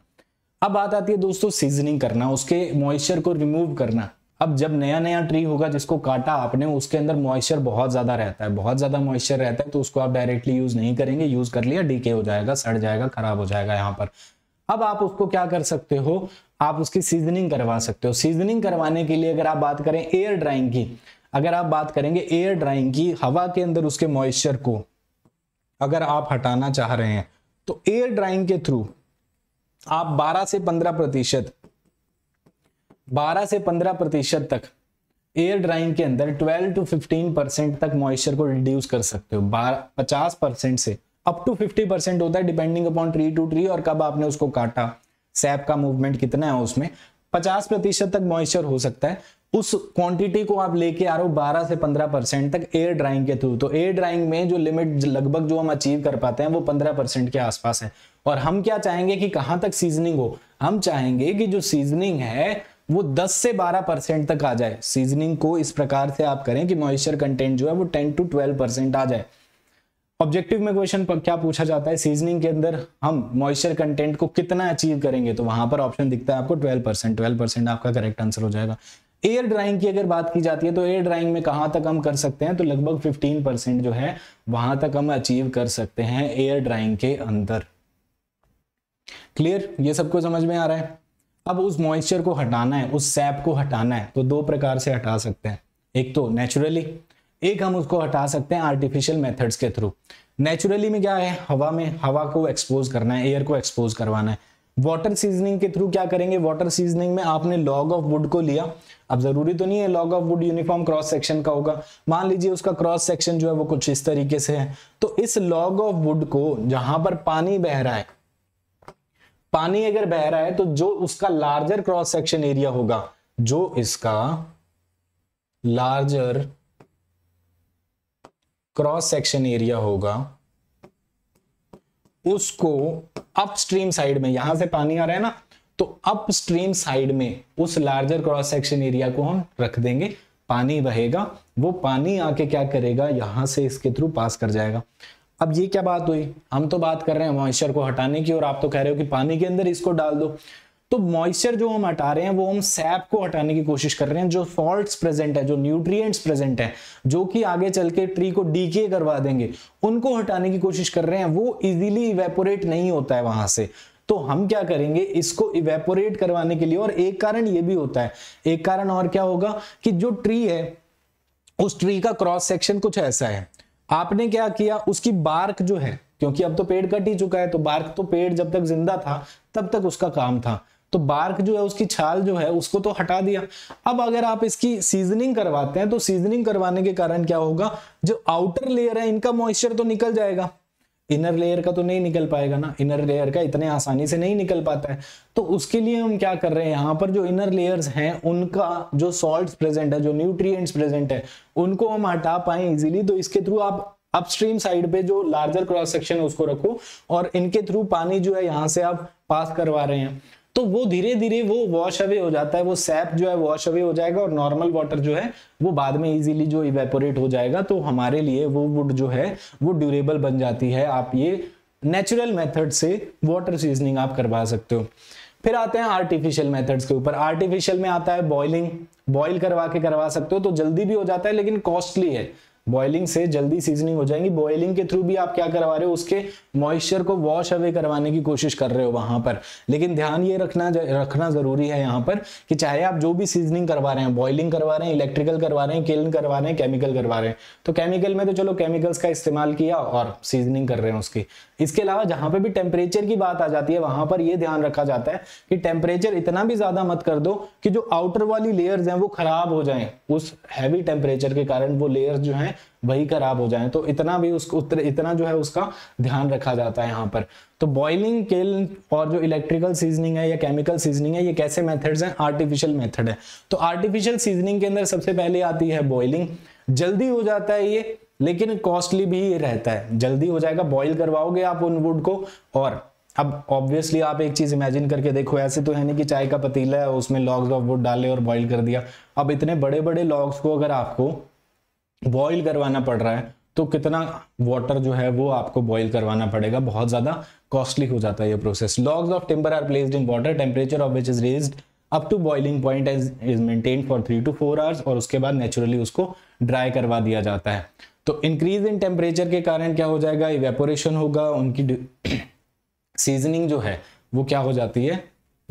अब बात आती है दोस्तों सीजनिंग करना उसके मॉइस्चर को रिमूव करना अब जब नया नया ट्री होगा जिसको काटा आपने उसके अंदर मॉइस्चर बहुत ज़्यादा रहता है बहुत ज़्यादा मॉइस्चर रहता है तो उसको आप डायरेक्टली यूज़ नहीं करेंगे यूज़ कर लिया डीके हो जाएगा सड़ जाएगा खराब हो जाएगा यहाँ पर अब आप उसको क्या कर सकते हो आप उसकी सीजनिंग करवा सकते हो सीजनिंग करवाने के लिए अगर आप बात करें एयर ड्राइंग की अगर आप बात करेंगे एयर ड्राइंग की हवा के अंदर उसके मॉइस्चर को अगर आप हटाना चाह रहे हैं तो एयर ड्राइंग के थ्रू आप 12 से 15 प्रतिशत बारह से 15 प्रतिशत तक एयर ड्राइंग के अंदर 12 टू 15 परसेंट तक मॉइस्चर को रिड्यूस कर सकते हो 50 परसेंट से अप टू 50 परसेंट होता है depending upon tree to tree और कब आपने उसको काटा सैप का मूवमेंट कितना है उसमें 50 प्रतिशत तक मॉइस्चर हो सकता है उस क्वांटिटी को आप लेके आ रहे हो 12 से 15 परसेंट तक एयर ड्राइंग के थ्रू तो एयर ड्राइंग में जो लिमिट लगभग जो हम अचीव कर पाते हैं वो 15 परसेंट के आसपास है और हम क्या चाहेंगे कि कहाँ तक सीजनिंग हो हम चाहेंगे कि जो सीजनिंग है वो 10 से 12 परसेंट तक आ जाए सीजनिंग को इस प्रकार से आप करें कि मॉइस्चर कंटेंट जो है वो 10 टू 12 परसेंट आ जाए ऑब्जेक्टिव में क्वेश्चन क्या पूछा जाता है सीजनिंग के अंदर हम मॉइस्चर कंटेंट को कितना अचीव करेंगे तो वहां पर ऑप्शन दिखता है आपको ट्वेल्व परसेंट ट्वेल्व परसेंट आपका करेक्ट आंसर हो जाएगा एयर ड्राइंग की अगर बात की जाती है तो एयर ड्राइंग में कहां तक हम कर सकते हैं तो लगभग फिफ्टीन जो है वहां तक हम अचीव कर सकते हैं एयर ड्राइंग के अंदर क्लियर ये सबको समझ में आ रहा है अब उस मॉइस्चर को हटाना है उस सैप को हटाना है तो दो प्रकार से हटा सकते हैं एक तो नेचुरली एक हम उसको हटा सकते हैं आर्टिफिशियल मेथड्स के थ्रू नेचुरली में क्या है हवा में हवा को एक्सपोज करना है एयर को एक्सपोज करवाना है वाटर सीजनिंग के थ्रू क्या करेंगे वाटर सीजनिंग में आपने लॉग ऑफ वुड को लिया अब जरूरी तो नहीं है log of wood uniform cross section का होगा मान लीजिए उसका क्रॉस सेक्शन जो है वो कुछ इस तरीके से है तो इस लॉग ऑफ वुड को जहां पर पानी बह रहा है पानी अगर बह रहा है तो जो उसका लार्जर क्रॉस सेक्शन एरिया होगा जो इसका लार्जर क्रॉस सेक्शन एरिया होगा उसको अपस्ट्रीम साइड में यहां से पानी आ रहा है ना तो अपस्ट्रीम साइड में उस लार्जर क्रॉस सेक्शन एरिया को हम रख देंगे पानी बहेगा वो पानी आके क्या करेगा यहां से इसके थ्रू पास कर जाएगा अब ये क्या बात हुई हम तो बात कर रहे हैं मॉइस्चर को हटाने की और आप तो कह रहे हो कि पानी के अंदर इसको डाल दो तो मॉइस्चर जो हम हटा रहे हैं वो हम सैप को हटाने की कोशिश कर रहे हैं जो फॉल्ट प्रेजेंट है जो न्यूट्रिएंट्स प्रेजेंट है जो कि आगे चल के ट्री को डीके करवा देंगे उनको हटाने की कोशिश कर रहे हैं वो इजीली इवेपोरेट नहीं होता है वहां से तो हम क्या करेंगे इसको इवेपोरेट करवाने के लिए और एक कारण ये भी होता है एक कारण और क्या होगा कि जो ट्री है उस ट्री का क्रॉस सेक्शन कुछ ऐसा है आपने क्या किया उसकी बार्क जो है क्योंकि अब तो पेड़ कट ही चुका है तो बार्क तो पेड़ जब तक जिंदा था तब तक उसका काम था तो बार्क जो है उसकी छाल जो है उसको तो हटा दिया अब अगर आप इसकी सीजनिंग करवाते हैं तो सीजनिंग करवाने के कारण क्या होगा जो आउटर लेयर है इनका मॉइस्चर तो निकल जाएगा इनर लेयर का तो नहीं निकल पाएगा ना इनर लेयर का इतने आसानी से नहीं निकल पाता है तो उसके लिए हम क्या कर रहे हैं यहाँ पर जो इनर लेयर्स हैं उनका जो सॉल्ट प्रेजेंट है जो न्यूट्रिएंट्स प्रेजेंट है उनको हम हटा पाए इजीली तो इसके थ्रू आप अपस्ट्रीम साइड पे जो लार्जर क्रॉस सेक्शन है उसको रखो और इनके थ्रू पानी जो है यहाँ से आप पास करवा रहे हैं तो वो धीरे धीरे वो वॉश अवे हो जाता है वो सैप जो है वॉश अवे हो जाएगा और नॉर्मल वाटर जो है वो बाद में इजीली जो इवेपोरेट हो जाएगा तो हमारे लिए वो वुड जो है वो ड्यूरेबल बन जाती है आप ये नेचुरल मेथड से वाटर सीजनिंग आप करवा सकते हो फिर आते हैं आर्टिफिशियल मेथड्स के ऊपर आर्टिफिशियल में आता है बॉइलिंग बॉइल करवा के करवा सकते हो तो जल्दी भी हो जाता है लेकिन कॉस्टली है बॉयलिंग से जल्दी सीजनिंग हो जाएंगी बॉयलिंग के थ्रू भी आप क्या करवा रहे हो उसके मॉइस्चर को वॉश अवे करवाने की कोशिश कर रहे हो वहां पर लेकिन ध्यान ये रखना रखना जरूरी है यहाँ पर कि चाहे आप जो भी सीजनिंग करवा रहे हैं बॉयलिंग करवा रहे हैं इलेक्ट्रिकल करवा रहे हैं किल करवा रहे हैं केमिकल करवा रहे हैं तो केमिकल में तो चलो केमिकल्स का इस्तेमाल किया और सीजनिंग कर रहे हैं उसकी इसके अलावा जहां पर भी टेम्परेचर की बात आ जाती है वहां पर यह ध्यान रखा जाता है कि टेम्परेचर इतना भी ज्यादा मत कर दो कि जो आउटर वाली लेयर्स हैं वो खराब हो जाए उस हैवी टेम्परेचर के कारण वो लेयर्स जो हैं वही खराब हो जाए तो इतना भी उसको उत्तर इतना जो है उसका ध्यान रखा जाता है यहाँ पर तो बॉइलिंग केल और जो इलेक्ट्रिकल सीजनिंग है या केमिकल सीजनिंग है ये कैसे मेथड्स हैं आर्टिफिशियल मेथड है तो आर्टिफिशियल सीजनिंग के अंदर सबसे पहले आती है बॉइलिंग जल्दी हो जाता है ये लेकिन कॉस्टली भी ये रहता है जल्दी हो जाएगा बॉइल करवाओगे आप उन वुड को और अब ऑब्वियसली आप एक चीज इमेजिन करके देखो ऐसे तो है नहीं कि चाय का पतीला है उसमें लॉग्स ऑफ वुड डाले और बॉइल कर दिया अब इतने बड़े बड़े लॉग्स को अगर आपको बॉईल करवाना पड़ रहा है तो कितना वाटर जो है वो आपको बॉईल करवाना पड़ेगा बहुत ज्यादा कॉस्टली हो जाता है ये process logs of timber are placed in water temperature of which is raise up to boiling point is is maintain for three to four hours और उसके बाद नेचुरली उसको ड्राई करवा दिया जाता है तो इंक्रीज इन टेम्परेचर के कारण क्या हो जाएगा इवेपोरेशन होगा उनकी सीजनिंग जो है वो क्या हो जाती है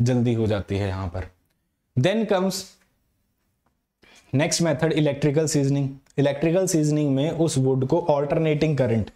जल्दी हो जाती है यहाँ पर then comes next method electrical seasoning electrical seasoning में उस वुड को ऑल्टरनेटिंग करंट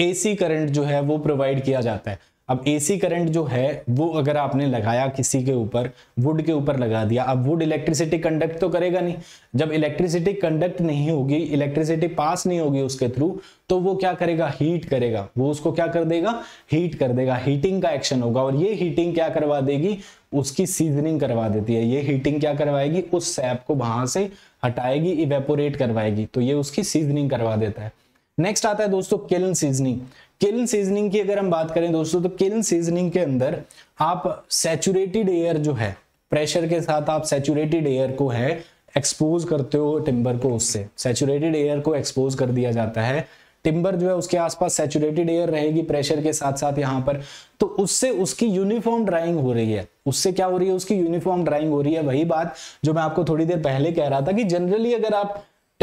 एसी करंट जो है वो प्रोवाइड किया जाता है अब एसी करंट जो है वो अगर आपने लगाया किसी के ऊपर वुड के ऊपर लगा दिया अब वुड इलेक्ट्रिसिटी कंडक्ट तो करेगा नहीं जब इलेक्ट्रिसिटी कंडक्ट नहीं होगी इलेक्ट्रिसिटी पास नहीं होगी उसके थ्रू तो वो क्या करेगा हीट करेगा वो उसको क्या कर देगा हीट कर देगा हीटिंग का एक्शन होगा और ये हीटिंग क्या करवा देगी उसकी सीजनिंग करवा देती है ये हीटिंग क्या करवाएगी उस सैप को वहां से हटाएगी इवेपोरेट करवाएगी तो ये उसकी सीजनिंग करवा देता है नेक्स्ट आता है दोस्तों किलन सीजनिंग किलन सीजनिंग की अगर हम बात करें दोस्तों तो किलन सीजनिंग के अंदर आप सेचुरेटेड एयर जो है प्रेशर के साथ आप सेचुरेटेड एयर को है एक्सपोज करते हो टिम्बर को उससे सेचुरेटेड एयर को एक्सपोज कर दिया जाता है टिम्बर जो है उसके आसपास सेचुरेटेड एयर रहेगी प्रेशर के साथ साथ यहाँ पर तो उससे उसकी यूनिफॉर्म ड्राइंग हो रही है उससे क्या हो रही है उसकी यूनिफॉर्म ड्राइंग हो रही है वही बात जो मैं आपको थोड़ी देर पहले कह रहा था कि जनरली अगर आप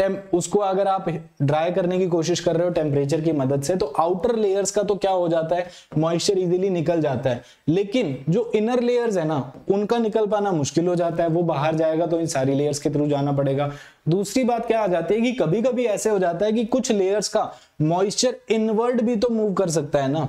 उसको अगर आप ड्राई करने की कोशिश कर रहे हो टेम्परेचर की मदद से तो आउटर लेयर्स का तो क्या हो जाता है मॉइस्चर इजीली निकल जाता है लेकिन जो इनर लेयर्स है ना उनका निकल पाना मुश्किल हो जाता है वो बाहर जाएगा तो इन सारी लेयर्स के थ्रू जाना पड़ेगा दूसरी बात क्या आ जाती है कि कभी कभी ऐसे हो जाता है कि कुछ लेयर्स का मॉइस्चर इनवर्ड भी तो मूव कर सकता है ना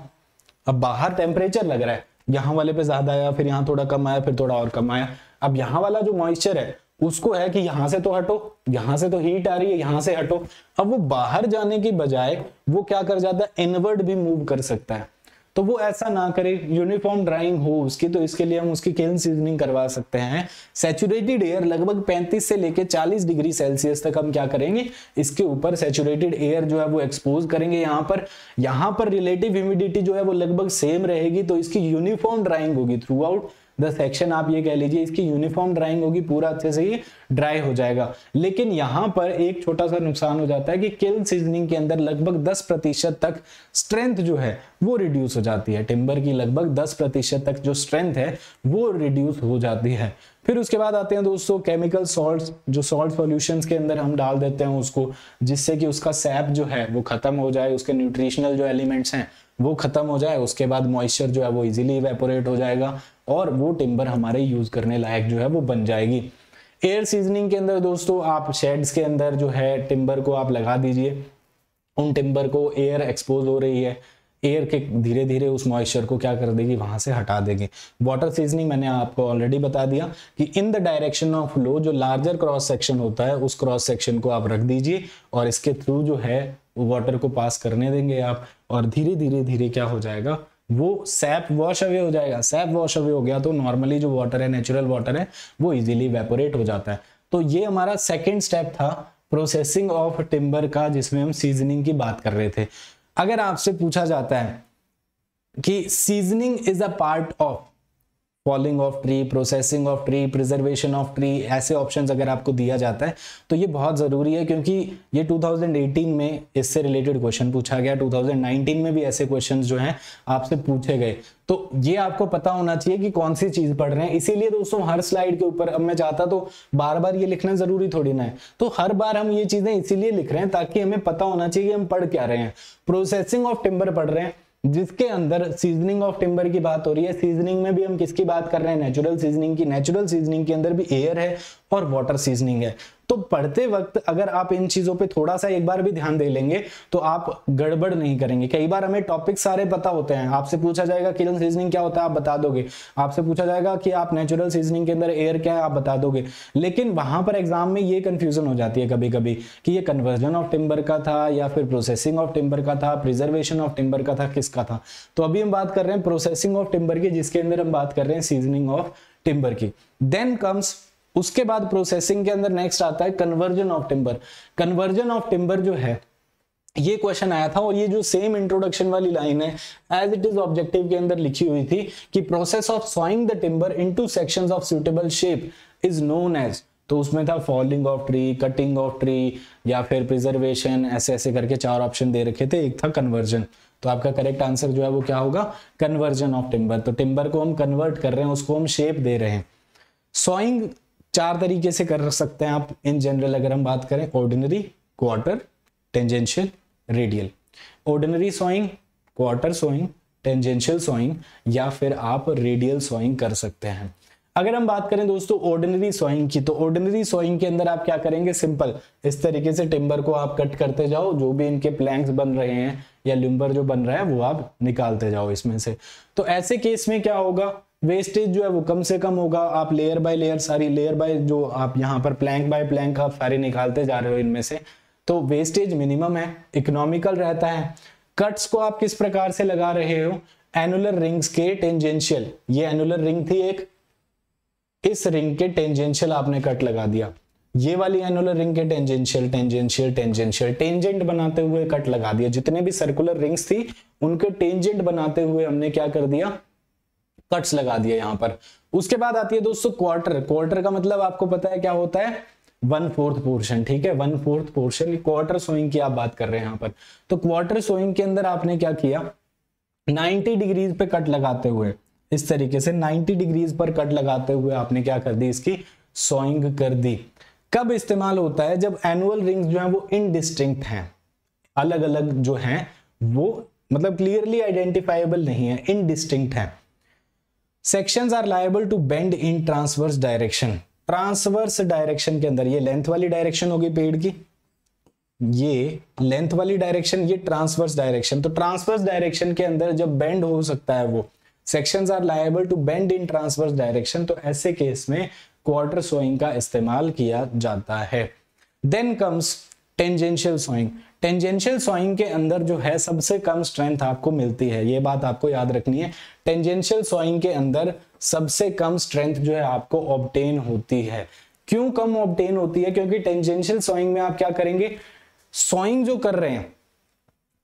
अब बाहर टेम्परेचर लग रहा है यहां वाले पे ज्यादा आया फिर यहाँ थोड़ा कम आया फिर थोड़ा और कम आया अब यहाँ वाला जो मॉइस्चर है उसको है कि यहां से तो हटो यहां से तो हीट आ रही है यहां से हटो अब वो बाहर जाने की बजाय वो क्या कर जाता है इनवर्ड भी मूव कर सकता है तो वो ऐसा ना करे यूनिफॉर्म ड्राइंग हो उसकी तो इसके लिए हम उसकी केन सीजनिंग करवा सकते हैं सेचुरेटेड एयर लगभग 35 से लेके 40 डिग्री सेल्सियस तक हम क्या करेंगे इसके ऊपर सेचुरेटेड एयर जो है वो एक्सपोज करेंगे यहाँ पर यहाँ पर रिलेटिव ह्यूमिडिटी जो है वो लगभग सेम रहेगी तो इसकी यूनिफॉर्म ड्राइंग होगी थ्रू आउट द सेक्शन आप ये कह लीजिए इसकी यूनिफॉर्म ड्राइंग होगी पूरा अच्छे से ये ड्राई हो जाएगा लेकिन यहां पर एक छोटा सा नुकसान हो जाता है कि किल सीजनिंग के अंदर लगभग दस प्रतिशत तक स्ट्रेंथ जो है वो रिड्यूस हो जाती है टिम्बर की लगभग दस प्रतिशत तक जो स्ट्रेंथ है वो रिड्यूस हो जाती है फिर उसके बाद आते हैं दोस्तों केमिकल सॉल्ट जो सॉल्ट सॉल्यूशंस के अंदर हम डाल देते हैं उसको जिससे कि उसका सैप जो है वो खत्म हो जाए उसके न्यूट्रिशनल जो एलिमेंट्स हैं वो ख़त्म हो जाए उसके बाद मॉइस्चर जो है वो इजीली इवेपोरेट हो जाएगा और वो टिम्बर हमारे यूज़ करने लायक जो है वो बन जाएगी एयर सीजनिंग के अंदर दोस्तों आप शेड्स के अंदर जो है टिम्बर को आप लगा दीजिए उन टिम्बर को एयर एक्सपोज हो रही है एयर के धीरे धीरे उस मॉइस्चर को क्या कर देगी वहां से हटा देगी वाटर सीजनिंग मैंने आपको ऑलरेडी बता दिया कि in the direction of low जो लार्जर क्रॉस सेक्शन होता है उस क्रॉस सेक्शन को आप रख दीजिए और इसके थ्रू जो है वाटर को पास करने देंगे आप और धीरे धीरे धीरे क्या हो जाएगा वो सैप वॉश अवे हो जाएगा सैप वॉश अवे हो गया तो नॉर्मली जो वाटर है नेचुरल वाटर है वो इजीली वेपोरेट हो जाता है तो ये हमारा सेकेंड स्टेप था प्रोसेसिंग ऑफ टिम्बर का जिसमें हम सीजनिंग की बात कर रहे थे अगर आपसे पूछा जाता है कि seasoning is a part of falling of tree processing of tree preservation of tree ऐसे ऑप्शन अगर आपको दिया जाता है तो ये बहुत ज़रूरी है क्योंकि ये 2018 में इससे रिलेटेड क्वेश्चन पूछा गया 2019 में भी ऐसे क्वेश्चन जो हैं आपसे पूछे गए तो ये आपको पता होना चाहिए कि कौन सी चीज़ पढ़ रहे हैं इसीलिए दोस्तों हर स्लाइड के ऊपर अब मैं चाहता तो बार बार ये लिखना ज़रूरी थोड़ी ना है तो हर बार हम ये चीज़ें इसीलिए लिख रहे हैं ताकि हमें पता होना चाहिए कि हम पढ़ क्या रहे हैं प्रोसेसिंग ऑफ टिम्बर पढ़ रहे हैं जिसके अंदर सीजनिंग ऑफ टिम्बर की बात हो रही है सीजनिंग में भी हम किसकी बात कर रहे हैं नेचुरल सीजनिंग की नेचुरल सीजनिंग के अंदर भी एयर है और वाटर सीजनिंग है तो पढ़ते वक्त अगर आप इन चीजों पे थोड़ा सा एक बार भी ध्यान दे लेंगे तो आप गड़बड़ नहीं करेंगे कई बार हमें टॉपिक सारे पता होते हैं आपसे पूछा जाएगा किरण सीजनिंग क्या होता है आप बता दोगे आपसे पूछा जाएगा कि आप नेचुरल सीजनिंग के अंदर एयर क्या है आप बता दोगे लेकिन वहां पर एग्जाम में ये कंफ्यूजन हो जाती है कभी कभी कि ये कन्वर्जन ऑफ टिम्बर का था या फिर प्रोसेसिंग ऑफ टिम्बर का था प्रिजर्वेशन ऑफ टिम्बर का था किसका था तो अभी हम बात कर रहे हैं प्रोसेसिंग ऑफ टिम्बर की जिसके अंदर हम बात कर रहे हैं सीजनिंग ऑफ टिम्बर की देन कम्स उसके बाद प्रोसेसिंग के अंदर नेक्स्ट आता है conversion of timber conversion of timber जो है ये क्वेश्चन आया था और ये जो सेम इंट्रोडक्शन वाली लाइन है एज इट इज ऑब्जेक्टिव के अंदर लिखी हुई थी कि process of sawing the timber into sections of suitable shape is known as तो उसमें था falling of tree cutting of tree या फिर प्रिजर्वेशन ऐसे ऐसे करके चार ऑप्शन दे रखे थे एक था कन्वर्जन तो आपका करेक्ट आंसर जो है वो क्या होगा कन्वर्जन ऑफ टिम्बर तो टिम्बर को हम कन्वर्ट कर रहे हैं उसको हम शेप दे रहे हैं सॉइंग चार तरीके से कर सकते हैं आप इन जनरल अगर हम बात करें ordinary quarter tangential radial ordinary sawing quarter sawing tangential sawing या फिर आप रेडियल सोइंग कर सकते हैं अगर हम बात करें दोस्तों ऑर्डिनरी सोइंग की तो ऑर्डिनरी सोइंग के अंदर आप क्या करेंगे सिंपल इस तरीके से टिम्बर को आप कट करते जाओ जो भी इनके प्लैंक्स बन रहे हैं या लिम्बर जो बन रहा है वो आप निकालते जाओ इसमें से तो ऐसे केस में क्या होगा वेस्टेज जो है वो कम से कम होगा आप लेयर बाय लेयर सारी लेयर बाय जो आप यहाँ पर प्लैंक बाय प्लैंक आप सारी निकालते जा रहे हो इनमें से तो वेस्टेज मिनिमम है इकोनॉमिकल रहता है कट्स को आप किस प्रकार से लगा रहे हो एनुलर रिंग्स के टेंजेंशियल ये एनुलर रिंग थी एक इस रिंग के टेंजेंशियल आपने कट लगा दिया ये वाली एनुलर रिंग के टेंजेंशियल टेंजेंशियल टेंजेंशियल टेंजेंट बनाते हुए कट लगा दिया जितने भी सर्कुलर रिंग्स थी उनके टेंजेंट बनाते हुए हमने क्या कर दिया कट्स लगा दिया यहाँ पर उसके बाद आती है दोस्तों क्वार्टर क्वार्टर का मतलब आपको पता है क्या होता है वन फोर्थ पोर्शन ठीक है one fourth portion quarter sawing की आप बात कर रहे हैं यहां पर तो क्वार्टर सोइंग के अंदर आपने क्या किया 90 डिग्रीज पे कट लगाते हुए इस तरीके से 90 डिग्रीज पर कट लगाते हुए आपने क्या कर दी इसकी सोइंग कर दी कब इस्तेमाल होता है जब एनुअल रिंग्स जो है वो इनडिस्टिंक्ट हैं अलग अलग जो हैं वो मतलब क्लियरली आइडेंटिफाइबल नहीं है इनडिस्टिंक्ट है sections are liable to bend in transverse direction transverse direction के अंदर ये लेंथ वाली डायरेक्शन होगी पेड़ की ये लेंथ वाली डायरेक्शन ये ट्रांसवर्स डायरेक्शन तो ट्रांसवर्स डायरेक्शन के अंदर जब बेंड हो सकता है वो sections are liable to bend in transverse direction तो ऐसे केस में क्वार्टर सोइंग का इस्तेमाल किया जाता है then comes tangential sawing tangential sawing के अंदर जो है सबसे कम स्ट्रेंथ आपको मिलती है ये बात आपको याद रखनी है टेंजेंशियल सॉइंग के अंदर सबसे कम स्ट्रेंथ जो है आपको ऑब्टेन होती है क्यों कम ऑब्टेन होती है क्योंकि टेंजेंशियल सॉइंग में आप क्या करेंगे सॉइंग जो कर रहे हैं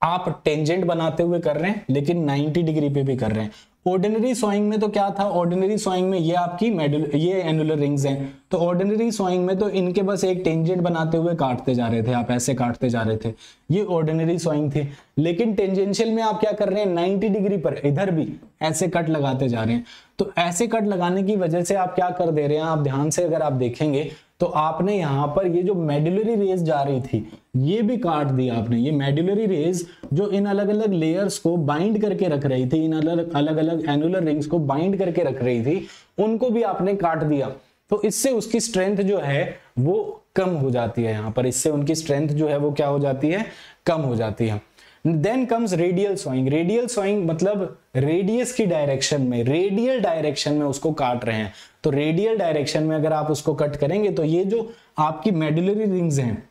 आप टेंजेंट बनाते हुए कर रहे हैं लेकिन 90 डिग्री पे भी कर रहे हैं ऑर्डिनरी सोइंग में तो क्या था ऑर्डिनरी सोइंग में ये आपकी मेडुल ये एनुलर रिंग्स हैं तो ऑर्डिनरी सोइंग में तो इनके बस एक टेंजेंट बनाते हुए काटते जा रहे थे आप ऐसे काटते जा रहे थे ये ऑर्डिनरी सोइंग थी लेकिन टेंजेंशियल में आप क्या कर रहे हैं 90 डिग्री पर इधर भी ऐसे कट लगाते जा रहे हैं तो ऐसे कट लगाने की वजह से आप क्या कर दे रहे हैं आप ध्यान से अगर आप देखेंगे तो आपने यहां पर ये जो मेडुलरी रेज जा रही थी ये भी काट दी आपने ये मेडुलरी रेज जो इन अलग अलग लेयर्स को बाइंड करके रख रही थी इन अलग अलग अलग एनुलर रिंग्स को बाइंड करके रख रही थी उनको भी आपने काट दिया तो इससे उसकी स्ट्रेंथ जो है वो कम हो जाती है यहां पर इससे उनकी स्ट्रेंथ जो है वो क्या हो जाती है कम हो जाती है then comes radial sawing radial sawing मतलब रेडियस की डायरेक्शन में रेडियल डायरेक्शन में उसको काट रहे हैं तो रेडियल डायरेक्शन में अगर आप उसको कट करेंगे तो ये जो आपकी मेडुलरी रिंग्स हैं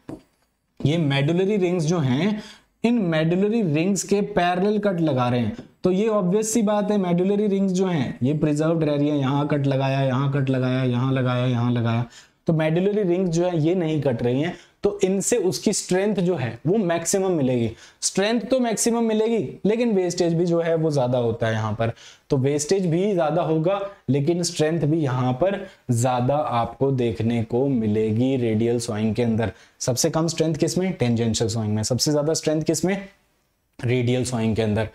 ये मेडुलरी रिंग्स जो हैं इन मेडुलरी रिंग्स के पैरेलल कट लगा रहे हैं तो ये ऑब्वियस सी बात है मेडुलरी रिंग्स जो हैं ये प्रिजर्व रह रही है यहाँ कट लगाया यहाँ कट लगाया यहाँ लगाया यहाँ लगाया तो मेडुलरी रिंग्स जो है ये नहीं कट रही हैं तो इनसे उसकी स्ट्रेंथ जो है वो मैक्सिमम मिलेगी स्ट्रेंथ तो मैक्सिमम मिलेगी लेकिन वेस्टेज भी जो है वो ज़्यादा होता है यहाँ पर तो वेस्टेज भी ज़्यादा होगा लेकिन स्ट्रेंथ भी यहाँ पर ज़्यादा आपको देखने को मिलेगी रेडियल स्वाइंग के अंदर सबसे कम स्ट्रेंथ किसमें टेंजेंशियल स्वाइंग में सबसे ज़्यादा स्ट्रेंथ किसमें रेडियल स्वाइंग के अंदर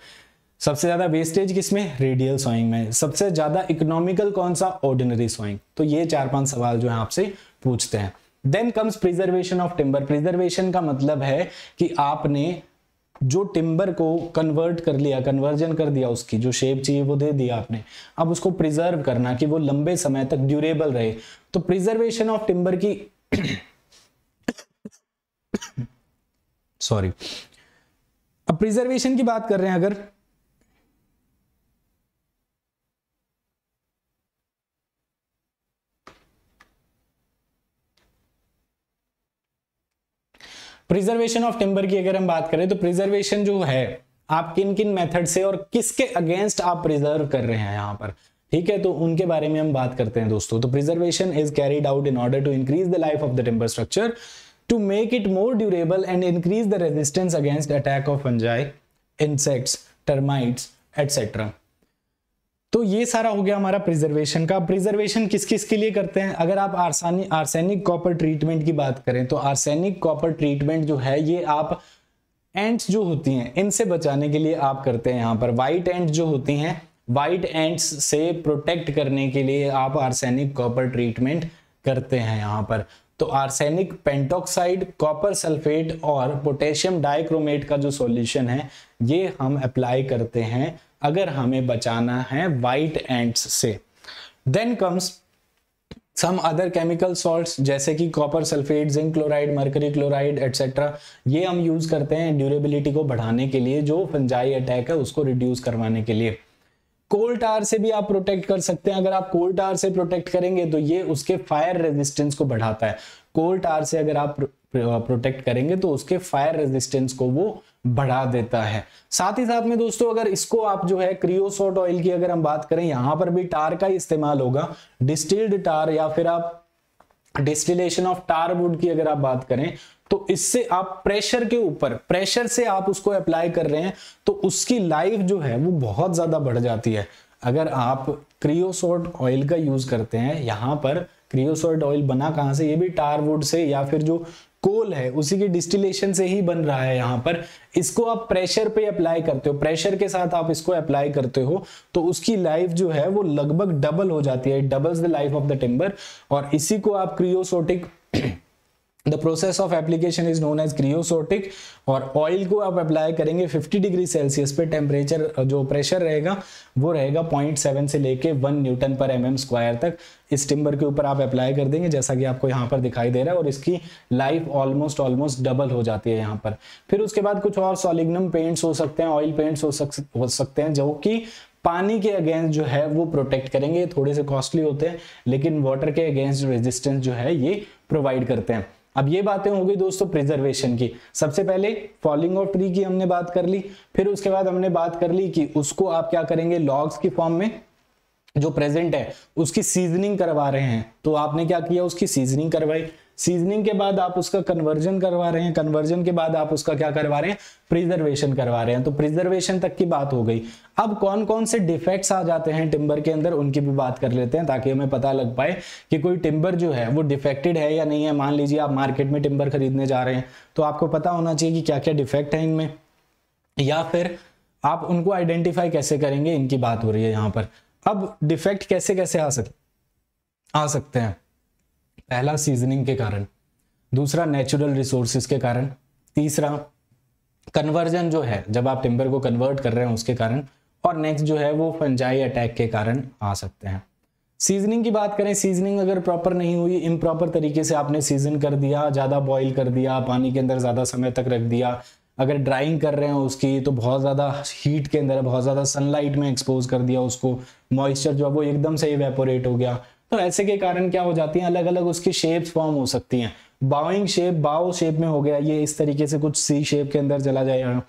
सबसे ज्यादा वेस्टेज किसमें रेडियल स्वाइंग में सबसे ज्यादा इकोनॉमिकल कौन सा ऑर्डिनरी स्वाइंग तो ये चार पांच सवाल जो है आपसे पूछते हैं then comes preservation of timber preservation का मतलब है कि आपने जो टिम्बर को कन्वर्ट कर लिया कन्वर्जन कर दिया उसकी जो शेप चाहिए वो दे दिया आपने अब उसको प्रिजर्व करना कि वो लंबे समय तक ड्यूरेबल रहे तो प्रिजर्वेशन ऑफ टिम्बर की सॉरी अब प्रिजर्वेशन की बात कर रहे हैं अगर प्रिजर्वेशन ऑफ टिम्बर की अगर हम बात करें तो प्रिजर्वेशन जो है आप किन किन मेथड से और किसके अगेंस्ट आप प्रिजर्व कर रहे हैं यहाँ पर ठीक है तो उनके बारे में हम बात करते हैं दोस्तों तो preservation is carried out in order to increase the life of the timber structure to make it more durable and increase the resistance against attack of fungi insects termites etcetera तो ये सारा हो गया हमारा प्रिजर्वेशन का preservation किस किस के लिए करते हैं अगर आप आर्सानी आर्सेनिक कॉपर ट्रीटमेंट की बात करें तो आर्सेनिक कॉपर ट्रीटमेंट जो है ये आप एंट्स जो होती हैं इनसे बचाने के लिए आप करते हैं यहाँ पर वाइट एंट्स जो होती हैं वाइट एंट्स से प्रोटेक्ट करने के लिए आप आर्सेनिक कॉपर ट्रीटमेंट करते हैं यहाँ पर तो आर्सेनिक पेंटोक्साइड कॉपर सल्फेट और पोटेशियम डाइक्रोमेट का जो सॉल्यूशन है ये हम अप्लाई करते हैं अगर हमें बचाना है वाइट एंड्स से then comes some other chemical salt जैसे कि copper sulphate zinc chloride mercury chloride etcetera ये हम यूज करते हैं ड्यूरेबिलिटी को बढ़ाने के लिए जो फंजाई अटैक है उसको रिड्यूस करवाने के लिए कोल टार से भी आप प्रोटेक्ट कर सकते हैं अगर आप कोल टार से प्रोटेक्ट करेंगे तो ये उसके फायर रेजिस्टेंस को बढ़ाता है कोल टार से अगर आप प्रोटेक्ट करेंगे तो उसके फायर रेजिस्टेंस को वो बढ़ा देता है साथ ही साथ में दोस्तों अगर इसको आप जो है क्रियोसोट ऑयल की अगर हम बात करें यहां पर भी टार का इस्तेमाल होगा डिस्टिल्ड टार या फिर आप डिस्टिलेशन ऑफ टार वुड की अगर आप बात करें तो इससे आप प्रेशर के ऊपर प्रेशर से आप उसको अप्लाई कर रहे हैं तो उसकी लाइफ जो है वो बहुत ज्यादा बढ़ जाती है अगर आप क्रियोसोट ऑयल का यूज करते हैं यहां पर क्रियोसोट ऑयल बना कहां से ये भी टार वुड से या फिर जो कोल है उसी की डिस्टिलेशन से ही बन रहा है यहां पर इसको आप प्रेशर पे अप्लाई करते हो प्रेशर के साथ आप इसको अप्लाई करते हो तो उसकी लाइफ जो है वो लगभग डबल हो जाती है doubles the life of the timber और इसी को आप creosotic the process of application is known as creosotic और ऑयल को आप अप्लाई करेंगे 50 डिग्री सेल्सियस पे टेम्परेचर जो प्रेशर रहेगा वो रहेगा 0.7 से लेके 1 Newton per M M square तक इस टिम्बर के ऊपर आप अप्लाई कर देंगे जैसा कि आपको यहाँ पर दिखाई दे रहा है और इसकी लाइफ ऑलमोस्ट ऑलमोस्ट डबल हो जाती है यहाँ पर फिर उसके बाद कुछ और सॉलिग्नम पेंट्स हो सकते हैं ऑयल पेंट्स हो, सक, हो सकते हैं जो कि पानी के अगेंस्ट जो है वो प्रोटेक्ट करेंगे थोड़े से कॉस्टली होते हैं लेकिन वाटर के अगेंस्ट रेजिस्टेंस जो है ये प्रोवाइड करते हैं अब ये बातें हो गई दोस्तों प्रिजर्वेशन की सबसे पहले फॉलिंग ऑफ ट्री की हमने बात कर ली फिर उसके बाद हमने बात कर ली कि उसको आप क्या करेंगे लॉग्स की फॉर्म में जो प्रेजेंट है उसकी सीजनिंग करवा रहे हैं तो आपने क्या किया उसकी सीजनिंग करवाई सीजनिंग के बाद आप उसका कन्वर्जन करवा रहे हैं कन्वर्जन के बाद आप उसका क्या करवा रहे हैं प्रिजर्वेशन करवा रहे हैं तो प्रिजर्वेशन तक की बात हो गई अब कौन कौन से डिफेक्ट्स आ जाते हैं टिम्बर के अंदर उनकी भी बात कर लेते हैं ताकि हमें पता लग पाए कि कोई टिम्बर जो है वो डिफेक्टेड है या नहीं है मान लीजिए आप मार्केट में टिम्बर खरीदने जा रहे हैं तो आपको पता होना चाहिए कि क्या क्या डिफेक्ट है इनमें या फिर आप उनको आइडेंटिफाई कैसे करेंगे इनकी बात हो रही है यहाँ पर अब डिफेक्ट कैसे कैसे आ सकते आ सकते हैं पहला सीजनिंग के कारण दूसरा नेचुरल रिसोर्सिस के कारण तीसरा कन्वर्जन जो है जब आप टिम्बर को कन्वर्ट कर रहे हैं उसके कारण और नेक्स्ट जो है वो फंजाई अटैक के कारण आ सकते हैं सीजनिंग की बात करें सीजनिंग अगर प्रॉपर नहीं हुई इम्प्रॉपर तरीके से आपने सीजन कर दिया ज़्यादा बॉईल कर दिया पानी के अंदर ज़्यादा समय तक रख दिया अगर ड्राइंग कर रहे हैं उसकी तो बहुत ज़्यादा हीट के अंदर बहुत ज़्यादा सनलाइट में एक्सपोज कर दिया उसको मॉइस्चर जो है वो एकदम से वेपोरेट हो गया तो ऐसे के कारण क्या हो जाती है अलग अलग उसकी शेप फॉर्म हो सकती हैं बाउइंग शेप बाओ शेप में हो गया ये इस तरीके से कुछ सी शेप के अंदर चला जाएगा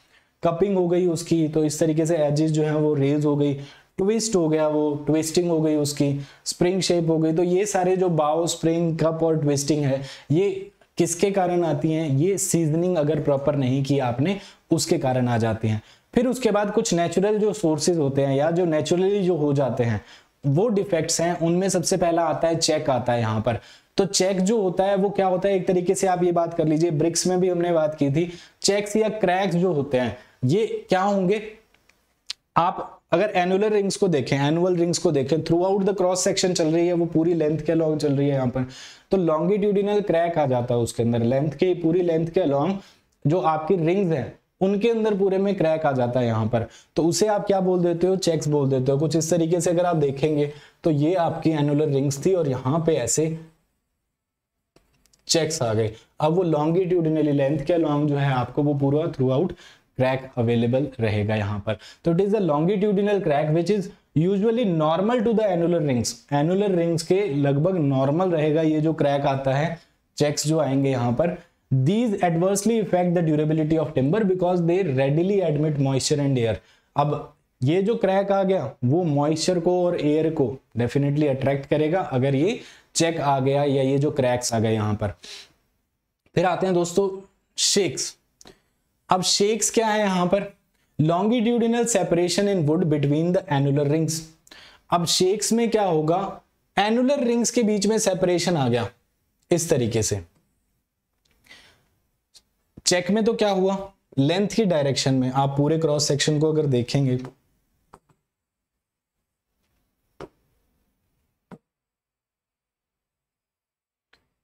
कपिंग हो गई उसकी तो इस तरीके से एजेस जो है वो रेज हो गई ट्विस्ट हो गया वो ट्विस्टिंग हो गई उसकी स्प्रिंग शेप हो गई तो ये सारे जो बाओ स्प्रिंग कप और ट्विस्टिंग है ये किसके कारण आती हैं ये सीजनिंग अगर प्रॉपर नहीं की आपने उसके कारण आ जाती हैं फिर उसके बाद कुछ नेचुरल जो सोर्सेज होते हैं या जो नेचुरली जो हो जाते हैं वो डिफेक्ट्स हैं उनमें सबसे पहला आता है चेक आता है यहां पर तो चेक जो होता है वो क्या होता है एक तरीके से आप ये बात कर लीजिए ब्रिक्स में भी हमने बात की थी चेक्स या क्रैक्स जो होते हैं ये क्या होंगे आप अगर एनुअलर रिंग्स को देखें एनुअल रिंग्स को देखें throughout the cross section चल रही है वो पूरी लेंथ के अलॉन्ग चल रही है यहाँ पर तो लॉन्गिट्यूडिनल क्रैक आ जाता है उसके अंदर लेंथ के पूरी लेंथ के अलॉन्ग जो आपकी रिंग्स हैं उनके अंदर पूरे में क्रैक आ जाता है यहाँ पर तो उसे आप क्या बोल देते हो चेक्स बोल देते हो कुछ इस तरीके से अगर आप देखेंगे तो ये आपकी एनुलर रिंग्स थी और यहाँ पे ऐसे चेक्स आ गए अब वो लॉन्गिट्यूडनली लेंथ के लॉन्ग जो है आपको वो पूरा थ्रू आउट क्रैक अवेलेबल रहेगा यहाँ पर तो it is a longitudinal crack which is usually normal to the annular rings annular rings के लगभग नॉर्मल रहेगा ये जो क्रैक आता है चेक्स जो आएंगे यहाँ पर these adversely affect the durability of timber because they readily admit moisture and air अब ये जो क्रैक आ गया वो मॉइस्चर को और एयर को डेफिनेटली अट्रैक्ट करेगा अगर ये चेक आ गया या ये जो क्रैक्स आ गए यहां पर फिर आते हैं दोस्तों शेक्स अब शेक्स क्या है यहां पर longitudinal separation in wood between the annular rings अब शेक्स में क्या होगा एनुलर रिंग्स के बीच में सेपरेशन आ गया इस तरीके से चेक में तो क्या हुआ लेंथ की डायरेक्शन में आप पूरे क्रॉस सेक्शन को अगर देखेंगे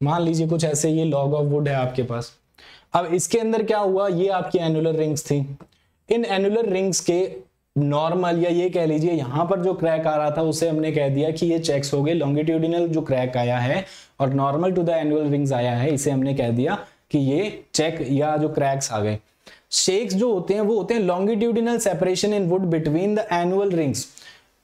मान लीजिए कुछ ऐसे ये लॉग ऑफ वुड है आपके पास अब इसके अंदर क्या हुआ ये आपकी एनुलर रिंग्स थी इन एनुलर रिंग्स के नॉर्मल या ये कह लीजिए यहां पर जो क्रैक आ रहा था उसे हमने कह दिया कि ये चेक्स हो गए लॉन्गिट्यूडिनल जो क्रैक आया है और normal to the annual rings आया है इसे हमने कह दिया कि ये चेक या जो क्रैक्स आ गए शेक्स जो होते हैं वो होते हैं longitudinal separation in wood between the annual rings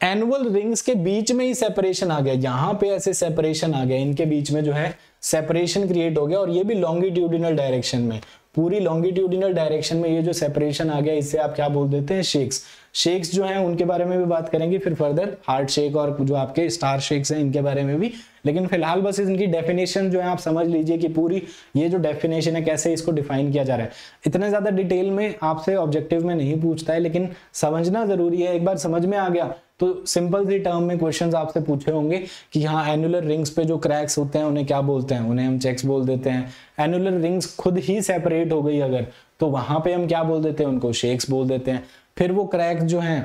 annual rings के बीच में ही सेपरेशन आ गया यहां पे ऐसे सेपरेशन आ गया इनके बीच में जो है सेपरेशन क्रिएट हो गया और ये भी लॉन्गिट्यूडिनल डायरेक्शन में पूरी लॉन्गिट्यूडिनल डायरेक्शन में ये जो सेपरेशन आ गया इसे आप क्या बोल देते हैं शेक्स शेक्स जो हैं उनके बारे में भी बात करेंगे फिर फर्दर हार्ट शेक और जो आपके स्टार शेक्स हैं इनके बारे में भी लेकिन फिलहाल बस इनकी डेफिनेशन जो है आप समझ लीजिए कि पूरी ये जो डेफिनेशन है कैसे इसको डिफाइन किया जा रहा है इतने ज़्यादा डिटेल में आपसे ऑब्जेक्टिव में नहीं पूछता है लेकिन समझना ज़रूरी है एक बार समझ में आ गया तो सिंपल सी टर्म में क्वेश्चन आपसे पूछे होंगे कि हाँ एनुलर रिंग्स पे जो क्रैक्स होते हैं उन्हें क्या बोलते हैं उन्हें हम चेक्स बोल देते हैं एनुलर रिंग्स खुद ही सेपरेट हो गई अगर तो वहां पे हम क्या बोल देते हैं उनको शेक्स बोल देते हैं फिर वो क्रैक जो है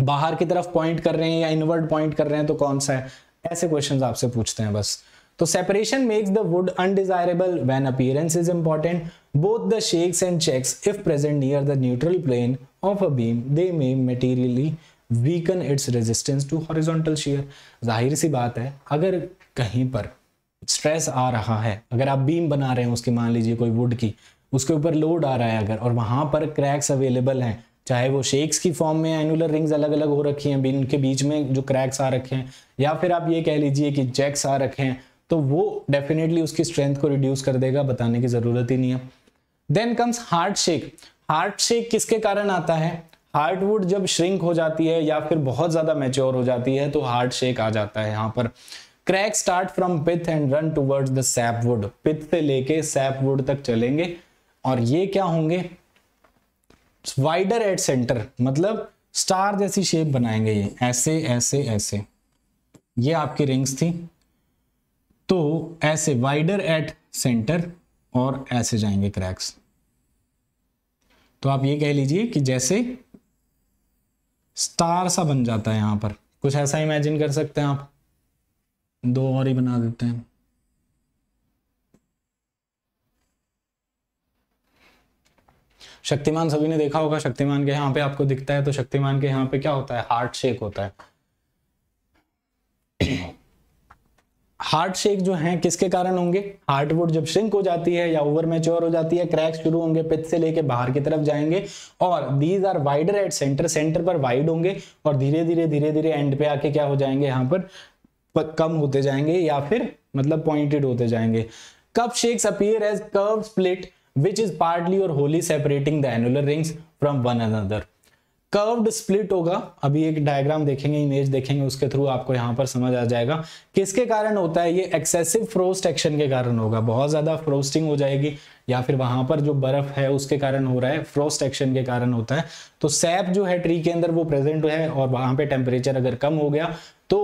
बाहर की तरफ पॉइंट कर रहे हैं या इनवर्ड पॉइंट कर रहे हैं तो कौन सा है ऐसे क्वेश्चन आपसे पूछते हैं बस तो separation makes the wood undesirable when appearance is important both the shakes and checks if present near the neutral plane of a beam they may materially weaken its resistance to horizontal shear जाहिर सी बात है अगर कहीं पर stress आ रहा है अगर आप बीम बना रहे हैं उसकी मान लीजिए कोई वुड की उसके ऊपर लोड आ रहा है अगर और वहां पर क्रैक्स अवेलेबल हैं चाहे वो शेक्स की फॉर्म में एनुलर रिंग्स अलग अलग हो रखी हैं इनके बीच में जो क्रैक्स आ रखे हैं या फिर आप ये कह लीजिए कि जैक्स आ रखे हैं तो वो डेफिनेटली उसकी स्ट्रेंथ को रिड्यूस कर देगा बताने की ज़रूरत ही नहीं है then comes heart shake heart shake किसके कारण आता है हार्टवुड जब श्रिंक हो जाती है या फिर बहुत ज़्यादा मेच्योर हो जाती है तो हार्ट शेक आ जाता है यहाँ पर crack start from pith and run towards the sapwood pith से लेके सैपवुड तक चलेंगे और ये क्या होंगे वाइडर एट सेंटर मतलब स्टार जैसी शेप बनाएंगे ये ऐसे ऐसे ऐसे ये आपकी रिंग्स थी तो ऐसे वाइडर एट सेंटर और ऐसे जाएंगे क्रैक्स तो आप ये कह लीजिए कि जैसे स्टार सा बन जाता है यहां पर कुछ ऐसा इमेजिन कर सकते हैं आप दो और ही बना देते हैं शक्तिमान सभी ने देखा होगा शक्तिमान के यहाँ पे आपको दिखता है तो शक्तिमान के यहाँ पे क्या होता है हार्ट शेक होता है हार्ट शेक जो है किसके कारण होंगे हार्टवुड जब श्रिंक हो जाती है या ओवर मेच्योर हो जाती है क्रैक शुरू होंगे पिथ से लेके बाहर की तरफ जाएंगे और these are wider at centre centre पर वाइड होंगे और धीरे धीरे धीरे धीरे एंड पे आके क्या हो जाएंगे यहाँ पर कम होते जाएंगे या फिर मतलब पॉइंटेड होते जाएंगे cup shakes appear as curve split which is partly or wholly separating the annular rings from one another curved split होगा अभी एक डायग्राम देखेंगे इमेज देखेंगे उसके थ्रू आपको यहां पर समझ आ जाएगा किसके कारण होता है ये एक्सेसिव फ्रोस्ट एक्शन के कारण होगा बहुत ज़्यादा फ्रोस्टिंग हो जाएगी या फिर वहां पर जो बर्फ है उसके कारण हो रहा है फ्रोस्ट एक्शन के कारण होता है तो सैप जो है ट्री के अंदर वो प्रेजेंट है और वहां पर टेम्परेचर अगर कम हो गया तो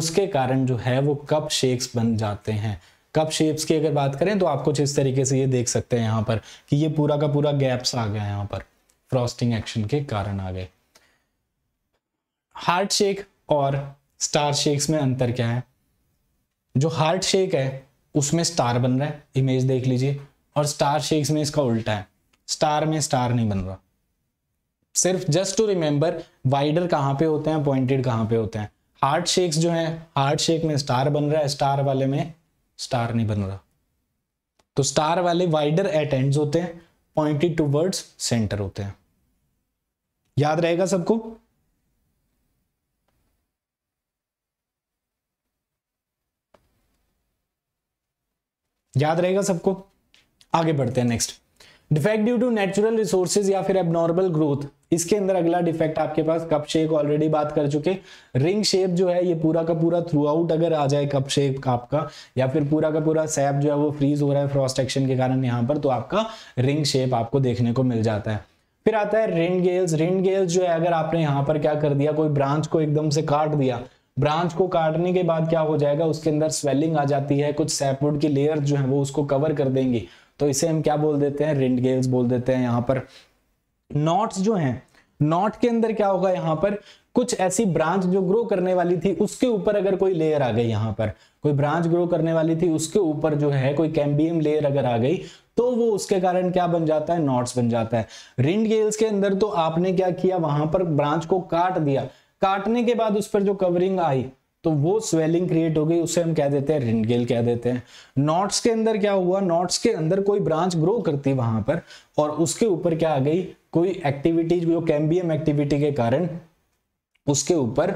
उसके कारण जो है वो कप शेक्स बन जाते हैं कप शेप्स की अगर बात करें तो आप कुछ इस तरीके से ये देख सकते हैं यहाँ पर कि ये पूरा का पूरा गैप्स आ गया यहाँ पर फ्रॉस्टिंग एक्शन के कारण आ गए हार्ट शेक और स्टार शेक्स में अंतर क्या है जो हार्ट शेक है उसमें स्टार बन रहा है इमेज देख लीजिए और स्टार शेक्स में इसका उल्टा है स्टार में स्टार नहीं बन रहा सिर्फ जस्ट टू रिमेंबर वाइडर कहाँ पे होते हैं पॉइंटेड कहाँ पे होते हैं हार्ट शेक्स जो है हार्ट शेक में स्टार बन रहा है स्टार वाले में स्टार नहीं बन रहा तो स्टार वाले वाइडर एट एंड होते हैं पॉइंटेड टूवर्ड्स सेंटर होते हैं याद रहेगा सबको याद रहेगा सबको आगे बढ़ते हैं next defect due to natural resources या फिर एबनॉर्मल ग्रोथ इसके अंदर अगला डिफेक्ट आपके पास कप शेप ऑलरेडी बात कर चुके रिंग शेप जो है ये पूरा का पूरा थ्रू आउट अगर आ जाए कप शेप आपका या फिर पूरा का पूरा सैप जो है वो फ्रीज हो रहा है फ्रॉस्ट एक्शन के कारण यहाँ पर तो आपका रिंग शेप आपको देखने को मिल जाता है फिर आता है रिंड गेल्स रिंड गेल्स जो है अगर आपने यहाँ पर क्या कर दिया कोई ब्रांच को एकदम से काट दिया ब्रांच को काटने के बाद क्या हो जाएगा उसके अंदर स्वेलिंग आ जाती है कुछ सैपवुड की लेयर जो है वो उसको कवर कर देंगी तो इसे हम क्या बोल देते हैं रिंड गेल्स बोल देते हैं यहां पर नॉट्स जो हैं नॉट के अंदर क्या होगा यहां पर कुछ ऐसी ब्रांच जो ग्रो करने वाली थी उसके ऊपर अगर कोई लेयर आ गई यहाँ पर कोई ब्रांच ग्रो करने वाली थी उसके ऊपर जो है कोई कैम्बियम लेयर अगर आ गई तो वो उसके कारण क्या बन जाता है नॉट्स बन जाता है रिंड गेल्स के अंदर तो आपने क्या किया वहां पर ब्रांच को काट दिया काटने के बाद उस पर जो कवरिंग आई तो वो स्वेलिंग क्रिएट हो गई उसे हम कह देते हैं रिंडगेल कह देते हैं नॉट्स के अंदर क्या हुआ नॉट्स के अंदर कोई ब्रांच ग्रो करती वहां पर और उसके ऊपर क्या आ गई कोई एक्टिविटी जो कैम्बियम एक्टिविटी के कारण उसके ऊपर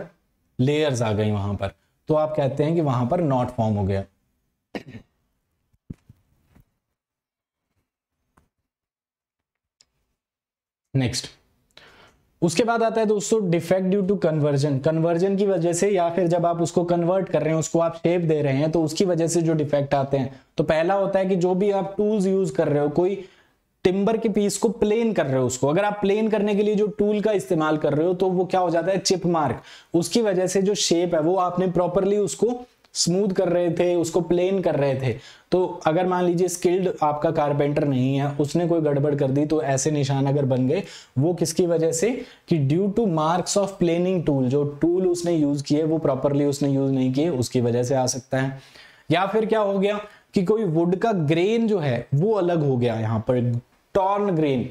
लेयर्स आ गई वहां पर तो आप कहते हैं कि वहां पर नॉट फॉर्म हो गया नेक्स्ट उसके बाद आता है दोस्तों defect due to conversion conversion की वजह से या फिर जब आप उसको कन्वर्ट कर रहे हैं उसको आप शेप दे रहे हैं तो उसकी वजह से जो डिफेक्ट आते हैं तो पहला होता है कि जो भी आप टूल्स यूज कर रहे हो कोई टिम्बर के पीस को प्लेन कर रहे हो उसको अगर आप प्लेन करने के लिए जो टूल का इस्तेमाल कर रहे हो तो वो क्या हो जाता है चिप मार्क उसकी वजह से जो शेप है वो आपने प्रॉपरली उसको स्मूथ कर रहे थे उसको प्लेन कर रहे थे तो अगर मान लीजिए स्किल्ड आपका कारपेंटर नहीं है उसने कोई गड़बड़ कर दी तो ऐसे निशान अगर बन गए वो किसकी वजह से कि due to marks of planing tool जो टूल उसने यूज किए वो प्रॉपरली उसने यूज नहीं किए उसकी वजह से आ सकता है या फिर क्या हो गया कि कोई वुड का ग्रेन जो है वो अलग हो गया यहाँ पर टॉर्न ग्रेन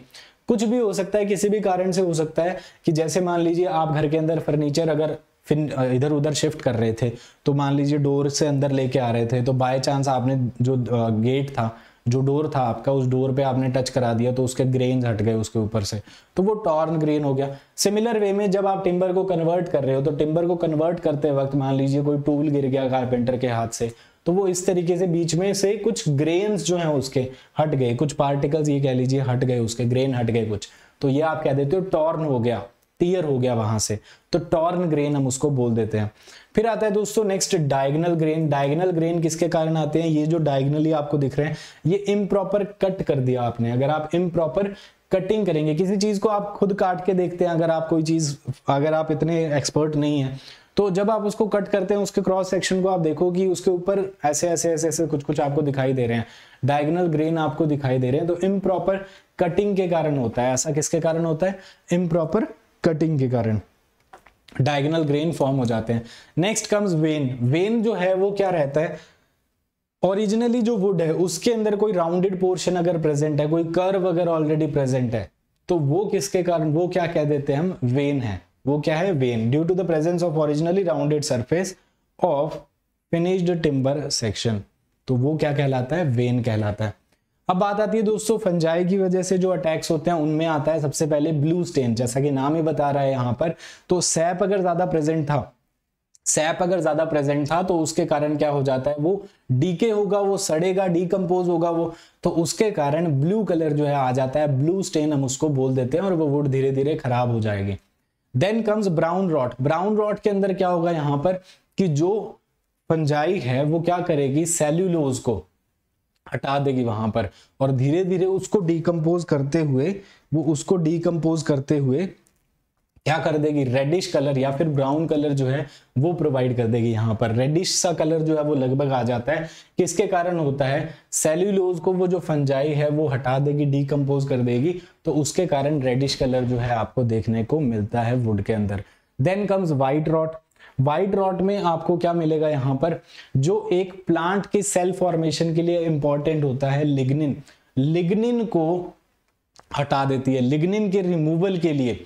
कुछ भी हो सकता है किसी भी कारण से हो सकता है कि जैसे मान लीजिए आप घर के अंदर फर्नीचर अगर फिर इधर उधर शिफ्ट कर रहे थे तो मान लीजिए डोर से अंदर लेके आ रहे थे तो बाय चांस आपने जो गेट था जो डोर था आपका उस डोर पे आपने टच करा दिया तो उसके ग्रेन हट गए उसके ऊपर से तो वो टॉर्न ग्रेन हो गया सिमिलर वे में जब आप टिम्बर को कन्वर्ट कर रहे हो तो टिम्बर को कन्वर्ट करते वक्त मान लीजिए कोई टूल गिर गया कारपेंटर के हाथ से तो वो इस तरीके से बीच में से कुछ ग्रेन्स जो हैं उसके हट गए कुछ पार्टिकल्स ये कह लीजिए हट गए उसके ग्रेन हट गए कुछ तो ये आप कह देते हो टॉर्न हो गया क्लियर हो गया वहां से तो टॉर्न ग्रेन हम उसको बोल देते हैं फिर आता है दोस्तों next diagonal grain diagonal grain किसके कारण आते हैं ये जो डायगनली आपको दिख रहे हैं ये इम्प्रॉपर कट कर दिया आपने अगर आप इम्प्रॉपर कटिंग करेंगे किसी चीज को आप खुद काट के देखते हैं अगर आप कोई चीज अगर आप इतने एक्सपर्ट नहीं है तो जब आप उसको कट करते हैं उसके क्रॉस सेक्शन को आप देखो कि उसके ऊपर ऐसे ऐसे ऐसे ऐसे कुछ कुछ आपको दिखाई दे रहे हैं डायगनल ग्रेन आपको दिखाई दे रहे हैं तो इम्प्रॉपर कटिंग के कारण होता है ऐसा किसके कारण होता है इम्प्रॉपर कटिंग के कारण डायगनल ग्रेन फॉर्म हो जाते हैं नेक्स्ट कम्स वेन वेन जो है वो क्या रहता है ओरिजिनली जो वुड है उसके अंदर कोई राउंडेड पोर्शन अगर प्रेजेंट है कोई कर्व अगर ऑलरेडी प्रेजेंट है तो वो किसके कारण वो क्या कह देते हैं हम वेन है वो क्या है wane due to the presence of originally rounded surface of finished timber section तो वो क्या कहलाता है वेन कहलाता है अब बात आती है दोस्तों फंजाई की वजह से जो अटैक्स होते हैं उनमें आता है सबसे पहले ब्लू स्टेन जैसा कि नाम ही बता रहा है यहाँ पर तो सैप अगर ज्यादा प्रेजेंट था सैप अगर ज्यादा प्रेजेंट था तो उसके कारण क्या हो जाता है वो डीके होगा वो सड़ेगा डीकम्पोज होगा वो तो उसके कारण ब्लू कलर जो है आ जाता है ब्लू स्टेन हम उसको बोल देते हैं और वो वुड धीरे धीरे खराब हो जाएगी then comes brown rot brown rot के अंदर क्या होगा यहाँ पर कि जो पंजाई है वो क्या करेगी सेल्यूलोज को हटा देगी वहां पर और धीरे धीरे उसको डीकम्पोज करते हुए वो उसको डीकम्पोज करते हुए क्या कर देगी रेडिश कलर या फिर ब्राउन कलर जो है वो प्रोवाइड कर देगी यहाँ पर रेडिश सा कलर जो है वो लगभग आ जाता है किसके कारण होता है सेल्यूलोज को वो जो फंजाई है वो हटा देगी डीकम्पोज कर देगी तो उसके कारण रेडिश कलर जो है आपको देखने को मिलता है वुड के अंदर then comes white rot white rot में आपको क्या मिलेगा यहाँ पर जो एक प्लांट के सेल फॉर्मेशन के लिए इंपॉर्टेंट होता है लिग्निन लिग्निन को हटा देती है लिग्निन के रिमूवल के लिए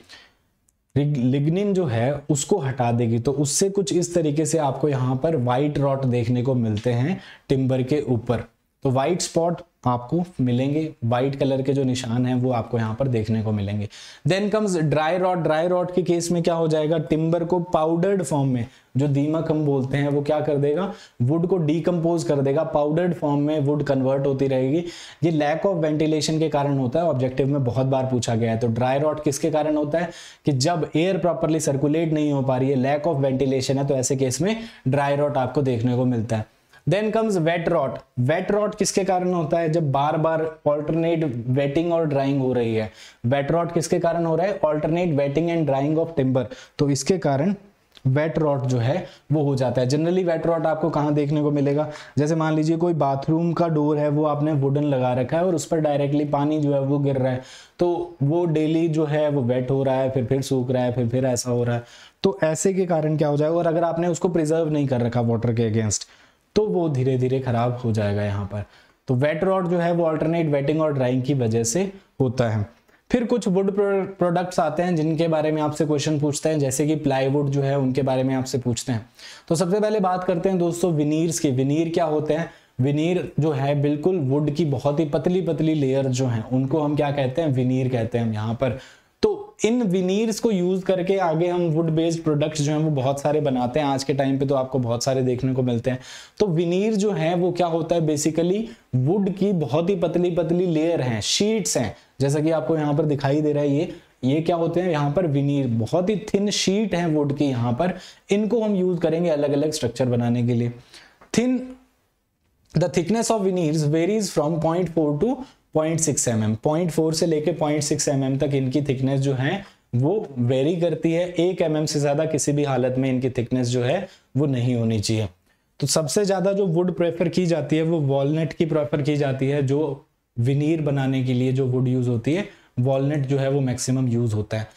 लिग्निन जो है उसको हटा देगी तो उससे कुछ इस तरीके से आपको यहाँ पर व्हाइट रॉट देखने को मिलते हैं टिम्बर के ऊपर तो वाइट स्पॉट आपको मिलेंगे वाइट कलर के जो निशान हैं वो आपको यहाँ पर देखने को मिलेंगे then comes dry rot dry rot के केस में क्या हो जाएगा टिम्बर को पाउडर्ड फॉर्म में जो दीमक हम बोलते हैं वो क्या कर देगा वुड को डीकम्पोज कर देगा पाउडर्ड फॉर्म में वुड कन्वर्ट होती रहेगी ये लैक ऑफ वेंटिलेशन के कारण होता है ऑब्जेक्टिव में बहुत बार पूछा गया है तो ड्राई रॉट किसके कारण होता है कि जब एयर प्रॉपरली सर्कुलेट नहीं हो पा रही है लैक ऑफ वेंटिलेशन है तो ऐसे केस में ड्राई रॉट आपको देखने को मिलता है then comes wet rot wet rot किसके कारण होता है जब बार बार ऑल्टरनेट वेटिंग और ड्राइंग हो रही है वेट रॉट किसके कारण हो रहा है alternate wetting and drying of timber तो इसके कारण वेट रॉट जो है वो हो जाता है जनरली वेट रॉट आपको कहाँ देखने को मिलेगा जैसे मान लीजिए कोई बाथरूम का डोर है वो आपने वुडन लगा रखा है और उस पर डायरेक्टली पानी जो है वो गिर रहा है तो वो डेली जो है वो वेट हो रहा है फिर फिर सूख रहा है फिर फिर ऐसा हो रहा है तो ऐसे के कारण क्या हो जाएगा और अगर आपने उसको प्रिजर्व नहीं कर रखा वाटर के अगेंस्ट तो वो धीरे धीरे ख़राब हो जाएगा यहाँ पर तो वेट रॉड जो है वो अल्टरनेट वेटिंग और ड्राइंग की वजह से होता है फिर कुछ वुड प्रोडक्ट्स आते हैं जिनके बारे में आपसे क्वेश्चन पूछते हैं जैसे कि प्लाईवुड जो है उनके बारे में आपसे पूछते हैं तो सबसे पहले बात करते हैं दोस्तों विनीर्स की विनीर क्या होते हैं विनीर जो है बिल्कुल वुड की बहुत ही पतली पतली लेयर जो है उनको हम क्या कहते हैं विनीर कहते हैं यहाँ पर इन विनीर्स को यूज करके आगे हम वुड बेस्ड प्रोडक्ट्स जो हैं वो बहुत सारे बनाते हैं आज के टाइम पे तो आपको बहुत सारे देखने को मिलते हैं तो विनीर जो है वो क्या होता है बेसिकली वुड की बहुत ही पतली पतली लेयर हैं शीट्स हैं जैसा कि आपको यहाँ पर दिखाई दे रहा है ये ये क्या होते हैं यहाँ पर विनीर बहुत ही थिन शीट है वुड की यहाँ पर इनको हम यूज करेंगे अलग अलग स्ट्रक्चर बनाने के लिए thin the thickness of veneer varies from point four to point six M M point four से लेके पॉइंट सिक्स एम एम तक इनकी थिकनेस जो है वो वेरी करती है एक एम mm से ज़्यादा किसी भी हालत में इनकी थिकनेस जो है वो नहीं होनी चाहिए तो सबसे ज़्यादा जो वुड प्रेफर की जाती है वो वॉलनट की प्रेफर की जाती है जो विनीर बनाने के लिए जो वुड यूज़ होती है वॉलनट जो है वो मैक्सिमम यूज़ होता है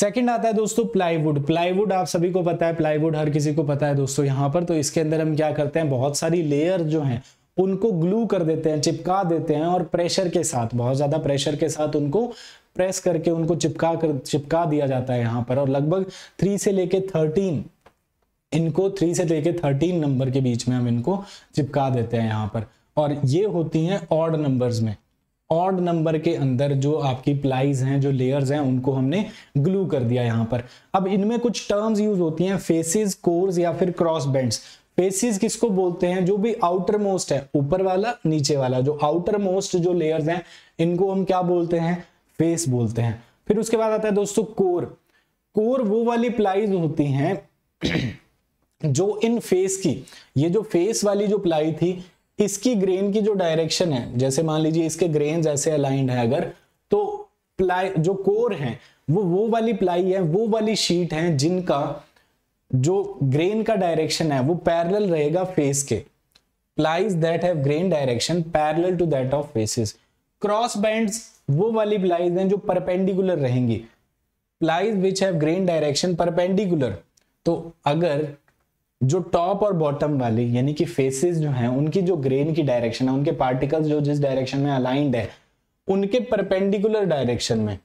सेकेंड आता है दोस्तों प्लाईवुड प्लाईवुड आप सभी को पता है प्लाईवुड हर किसी को पता है दोस्तों यहाँ पर तो इसके अंदर हम क्या करते हैं बहुत सारी लेयर जो हैं उनको ग्लू कर देते हैं चिपका देते हैं और प्रेशर के साथ बहुत ज़्यादा प्रेशर के साथ उनको प्रेस करके उनको चिपका कर चिपका दिया जाता है यहाँ पर और लगभग थ्री से लेके थर्टीन इनको थ्री से लेके थर्टीन नंबर के बीच में हम इनको चिपका देते हैं यहाँ पर और ये होती हैं ऑड नंबर्स में ऑड नंबर के अंदर जो आपकी प्लाइज हैं जो लेयर्स हैं उनको हमने ग्लू कर दिया यहाँ पर अब इनमें कुछ टर्म्स यूज होती हैं फेसेस कोर्स या फिर क्रॉस बेंड्स पेसिस किसको बोलते हैं जो भी आउटर मोस्ट है ऊपर वाला नीचे वाला जो आउटर मोस्ट जो लेयर्स हैं इनको हम क्या बोलते हैं फेस बोलते हैं फिर उसके बाद आता है दोस्तों कोर कोर वो वाली प्लाइज होती हैं जो इन फेस की ये जो फेस वाली जो प्लाई थी इसकी ग्रेन की जो डायरेक्शन है जैसे मान लीजिए इसके ग्रेन ऐसे अलाइंड है अगर तो प्लाई जो कोर है वो वो वाली प्लाई है वो वाली शीट है जिनका जो ग्रेन का डायरेक्शन है वो पैरेलल रहेगा फेस के plies that have grain direction parallel to that of faces cross bands वो वाली प्लाइज हैं जो परपेंडिकुलर रहेंगी plies which have grain direction perpendicular तो अगर जो टॉप और बॉटम वाले यानी कि फेसेस जो हैं उनकी जो ग्रेन की डायरेक्शन है उनके पार्टिकल्स जो जिस डायरेक्शन में अलाइंड है उनके परपेंडिकुलर डायरेक्शन में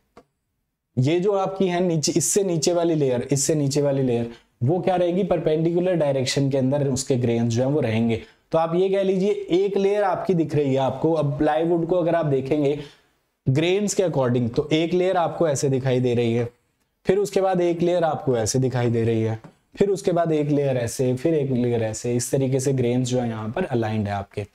ये जो आपकी है नीचे इससे नीचे वाली लेयर इससे नीचे वाली लेयर वो क्या रहेगी परपेंडिकुलर डायरेक्शन के अंदर उसके ग्रेन जो है वो रहेंगे तो आप ये कह लीजिए एक लेयर आपकी दिख रही है आपको अब प्लाईवुड को अगर आप देखेंगे ग्रेन्स के अकॉर्डिंग तो एक लेयर आपको ऐसे दिखाई दे रही है फिर उसके बाद एक लेयर आपको ऐसे दिखाई दे रही है फिर उसके बाद एक लेयर ऐसे फिर एक लेयर ऐसे इस तरीके से ग्रेन्स जो है यहाँ पर अलाइंड है आपके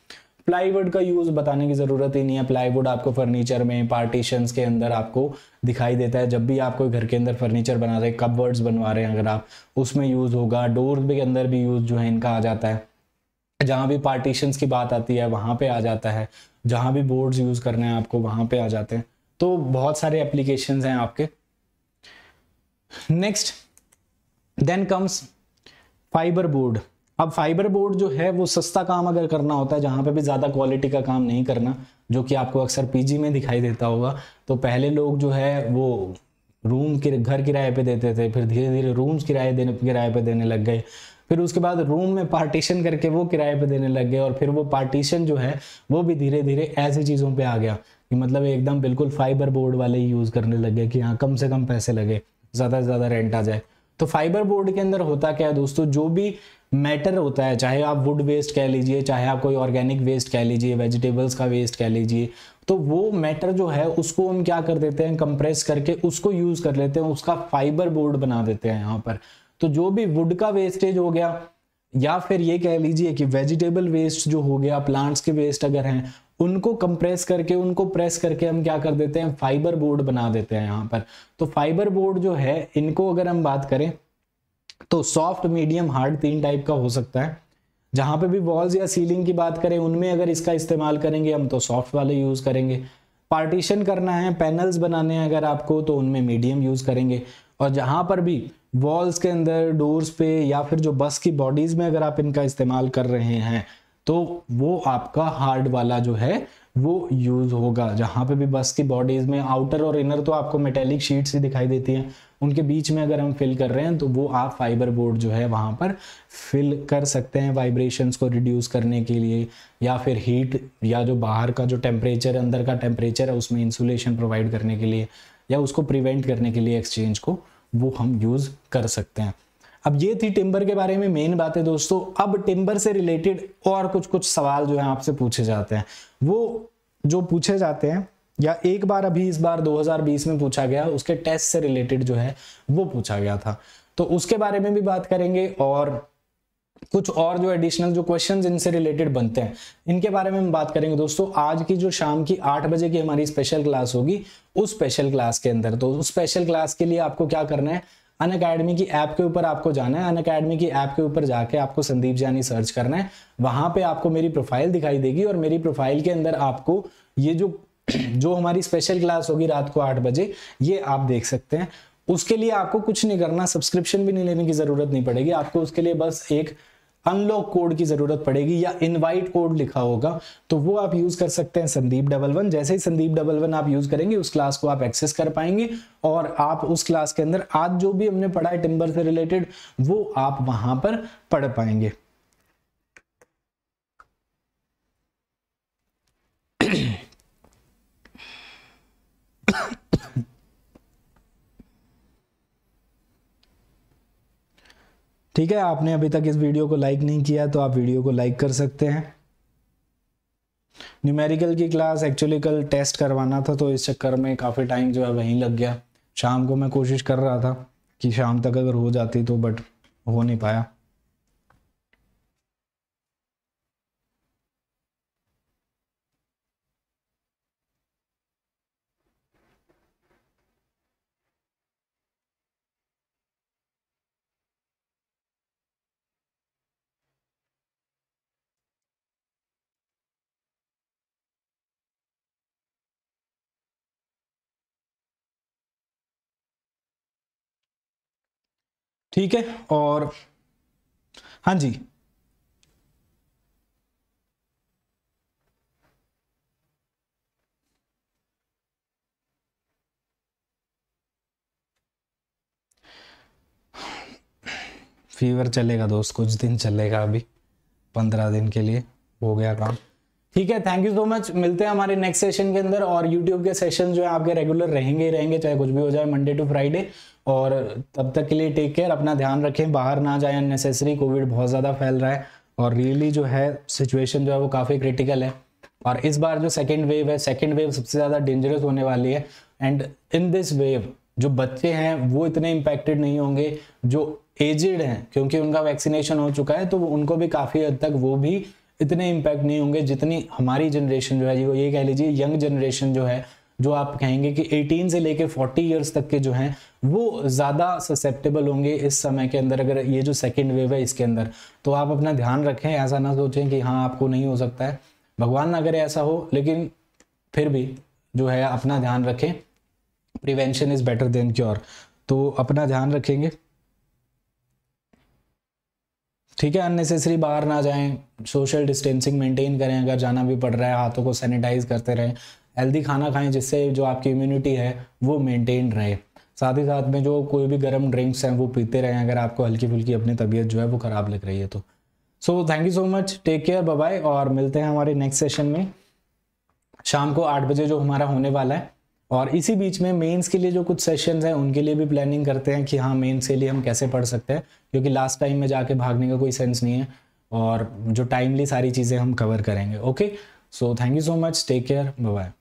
प्लाईवुड का यूज बताने की जरूरत ही नहीं है प्लाईवुड आपको फर्नीचर में पार्टीशन के अंदर आपको दिखाई देता है जब भी आप कोई घर के अंदर फर्नीचर बना रहे कबर्ड्स बनवा रहे हैं अगर आप उसमें यूज होगा डोर के अंदर भी यूज जो है इनका आ जाता है जहां भी पार्टीशन की बात आती है वहां पे आ जाता है जहां भी बोर्ड्स यूज़ करने हैं आपको वहां पे आ जाते हैं तो बहुत सारे एप्लीकेशन हैं आपके next then comes fibre board अब फाइबर बोर्ड जो है वो सस्ता काम अगर करना होता है जहाँ पे भी ज़्यादा क्वालिटी का काम नहीं करना जो कि आपको अक्सर पीजी में दिखाई देता होगा तो पहले लोग जो है वो रूम के घर किराए पे देते थे फिर धीरे धीरे रूम्स किराए देने किराए पे देने लग गए फिर उसके बाद रूम में पार्टीशन करके वो किराए पे देने लग गए और फिर वो पार्टीशन जो है वो भी धीरे धीरे ऐसी चीज़ों पर आ गया कि मतलब एकदम बिल्कुल फाइबर बोर्ड वाले ही यूज़ करने लग गए कि हाँ कम से कम पैसे लगे ज़्यादा से ज़्यादा रेंट आ जाए तो फाइबर बोर्ड के अंदर होता क्या है दोस्तों जो भी मैटर होता है चाहे आप वुड वेस्ट कह लीजिए चाहे आप कोई ऑर्गेनिक वेस्ट कह लीजिए वेजिटेबल्स का वेस्ट कह लीजिए तो वो मैटर जो है उसको हम क्या कर देते हैं कंप्रेस करके उसको यूज़ कर लेते हैं उसका फाइबर बोर्ड बना देते हैं यहाँ पर तो जो भी वुड का वेस्टेज हो गया या फिर ये कह लीजिए कि वेजिटेबल वेस्ट जो हो गया प्लांट्स के वेस्ट अगर हैं उनको कंप्रेस करके उनको प्रेस करके हम क्या कर देते हैं फाइबर बोर्ड बना देते हैं यहाँ पर तो फाइबर बोर्ड जो है इनको अगर हम बात करें तो सॉफ्ट मीडियम हार्ड तीन टाइप का हो सकता है जहां पे भी वॉल्स या सीलिंग की बात करें उनमें अगर इसका इस्तेमाल करेंगे हम तो सॉफ्ट वाले यूज़ करेंगे पार्टीशन करना है पैनल्स बनाने हैं अगर आपको तो उनमें मीडियम यूज़ करेंगे और जहां पर भी वॉल्स के अंदर डोर्स पे या फिर जो बस की बॉडीज़ में अगर आप इनका इस्तेमाल कर रहे हैं तो वो आपका हार्ड वाला जो है वो यूज़ होगा जहां पे भी बस की बॉडीज़ में आउटर और इनर तो आपको मेटेलिक शीट्स ही दिखाई देती हैं उनके बीच में अगर हम फिल कर रहे हैं तो वो आप फाइबर बोर्ड जो है वहाँ पर फिल कर सकते हैं वाइब्रेशंस को रिड्यूस करने के लिए या फिर हीट या जो बाहर का जो टेम्परेचर अंदर का टेम्परेचर है उसमें इंसुलेशन प्रोवाइड करने के लिए या उसको प्रिवेंट करने के लिए एक्सचेंज को वो हम यूज़ कर सकते हैं अब ये थी टिम्बर के बारे में मेन बातें दोस्तों अब टिम्बर से रिलेटेड और कुछ कुछ सवाल जो है आपसे पूछे जाते हैं वो जो पूछे जाते हैं या एक बार अभी इस बार 2020 में पूछा गया उसके टेस्ट से रिलेटेड जो है वो पूछा गया था तो उसके बारे में भी बात करेंगे और कुछ और जो एडिशनल जो क्वेश्चंस इनसे रिलेटेड बनते हैं इनके बारे में हम बात करेंगे दोस्तों आज की जो शाम की आठ बजे की हमारी स्पेशल क्लास होगी उस स्पेशल क्लास के अंदर तो उस स्पेशल क्लास के लिए आपको क्या करना है अन अकेडमी की ऐप के ऊपर आपको जाना है अन अकेडमी की ऐप के ऊपर जाके आपको संदीप जानी सर्च करना है वहां पे आपको मेरी प्रोफाइल दिखाई देगी और मेरी प्रोफाइल के अंदर आपको ये जो जो हमारी स्पेशल क्लास होगी रात को आठ बजे ये आप देख सकते हैं उसके लिए आपको कुछ नहीं करना सब्सक्रिप्शन भी नहीं लेने की जरूरत नहीं पड़ेगी आपको उसके लिए बस एक अनलॉक कोड की जरूरत पड़ेगी या इनवाइट कोड लिखा होगा तो वो आप यूज कर सकते हैं संदीप डबल वन जैसे ही संदीप डबल वन आप यूज करेंगे उस क्लास को आप एक्सेस कर पाएंगे और आप उस क्लास के अंदर आज जो भी हमने पढ़ा है टिम्बर से रिलेटेड वो आप वहां पर पढ़ पाएंगे ठीक है आपने अभी तक इस वीडियो को लाइक नहीं किया तो आप वीडियो को लाइक कर सकते हैं न्यूमेरिकल की क्लास एक्चुअली कल टेस्ट करवाना था तो इस चक्कर में काफ़ी टाइम जो है वहीं लग गया शाम को मैं कोशिश कर रहा था कि शाम तक अगर हो जाती तो बट हो नहीं पाया ठीक है और हाँ जी फीवर चलेगा दोस्त कुछ दिन चलेगा अभी पंद्रह दिन के लिए हो गया काम ठीक है थैंक यू सो मच मिलते हैं हमारे नेक्स्ट सेशन के अंदर और यूट्यूब के सेशन जो है आपके रेगुलर रहेंगे ही रहेंगे चाहे कुछ भी हो जाए मंडे टू फ्राइडे और तब तक के लिए टेक केयर अपना ध्यान रखें बाहर ना जाए अननेसेसरी कोविड बहुत ज़्यादा फैल रहा है और रियली जो है सिचुएशन जो है वो काफ़ी क्रिटिकल है और इस बार जो सेकेंड वेव है सेकेंड वेव सबसे ज़्यादा डेंजरस होने वाली है एंड इन दिस वेव जो बच्चे हैं वो इतने इम्पेक्टेड नहीं होंगे जो एजड हैं क्योंकि उनका वैक्सीनेशन हो चुका है तो उनको भी काफ़ी हद तक वो भी इतने इम्पैक्ट नहीं होंगे जितनी हमारी जनरेशन जो है वो ये कह लीजिए यंग जनरेशन जो है जो आप कहेंगे कि 18 से लेके 40 इयर्स तक के जो हैं वो ज़्यादा ससेप्टेबल होंगे इस समय के अंदर अगर ये जो सेकेंड वेव है इसके अंदर तो आप अपना ध्यान रखें ऐसा ना सोचें कि हाँ आपको नहीं हो सकता है भगवान ना करे ऐसा हो लेकिन फिर भी जो है अपना ध्यान रखें prevention is better than cure तो अपना ध्यान रखेंगे ठीक है अननेसेसरी बाहर ना जाएं सोशल डिस्टेंसिंग मेंटेन करें अगर जाना भी पड़ रहा है हाथों को सैनिटाइज करते रहें हेल्दी खाना खाएं जिससे जो आपकी इम्यूनिटी है वो मेनटेन रहे साथ ही साथ में जो कोई भी गर्म ड्रिंक्स हैं वो पीते रहें अगर आपको हल्की फुल्की अपनी तबीयत जो है वो ख़राब लग रही है तो so thank you so much take care bye और मिलते हैं हमारे नेक्स्ट सेशन में शाम को आठ बजे जो हमारा होने वाला है और इसी बीच में मेंस के लिए जो कुछ सेशंस हैं उनके लिए भी प्लानिंग करते हैं कि हाँ मेंस के लिए हम कैसे पढ़ सकते हैं क्योंकि लास्ट टाइम में जाके भागने का कोई सेंस नहीं है और जो टाइमली सारी चीज़ें हम कवर करेंगे okay so thank you so much take care bye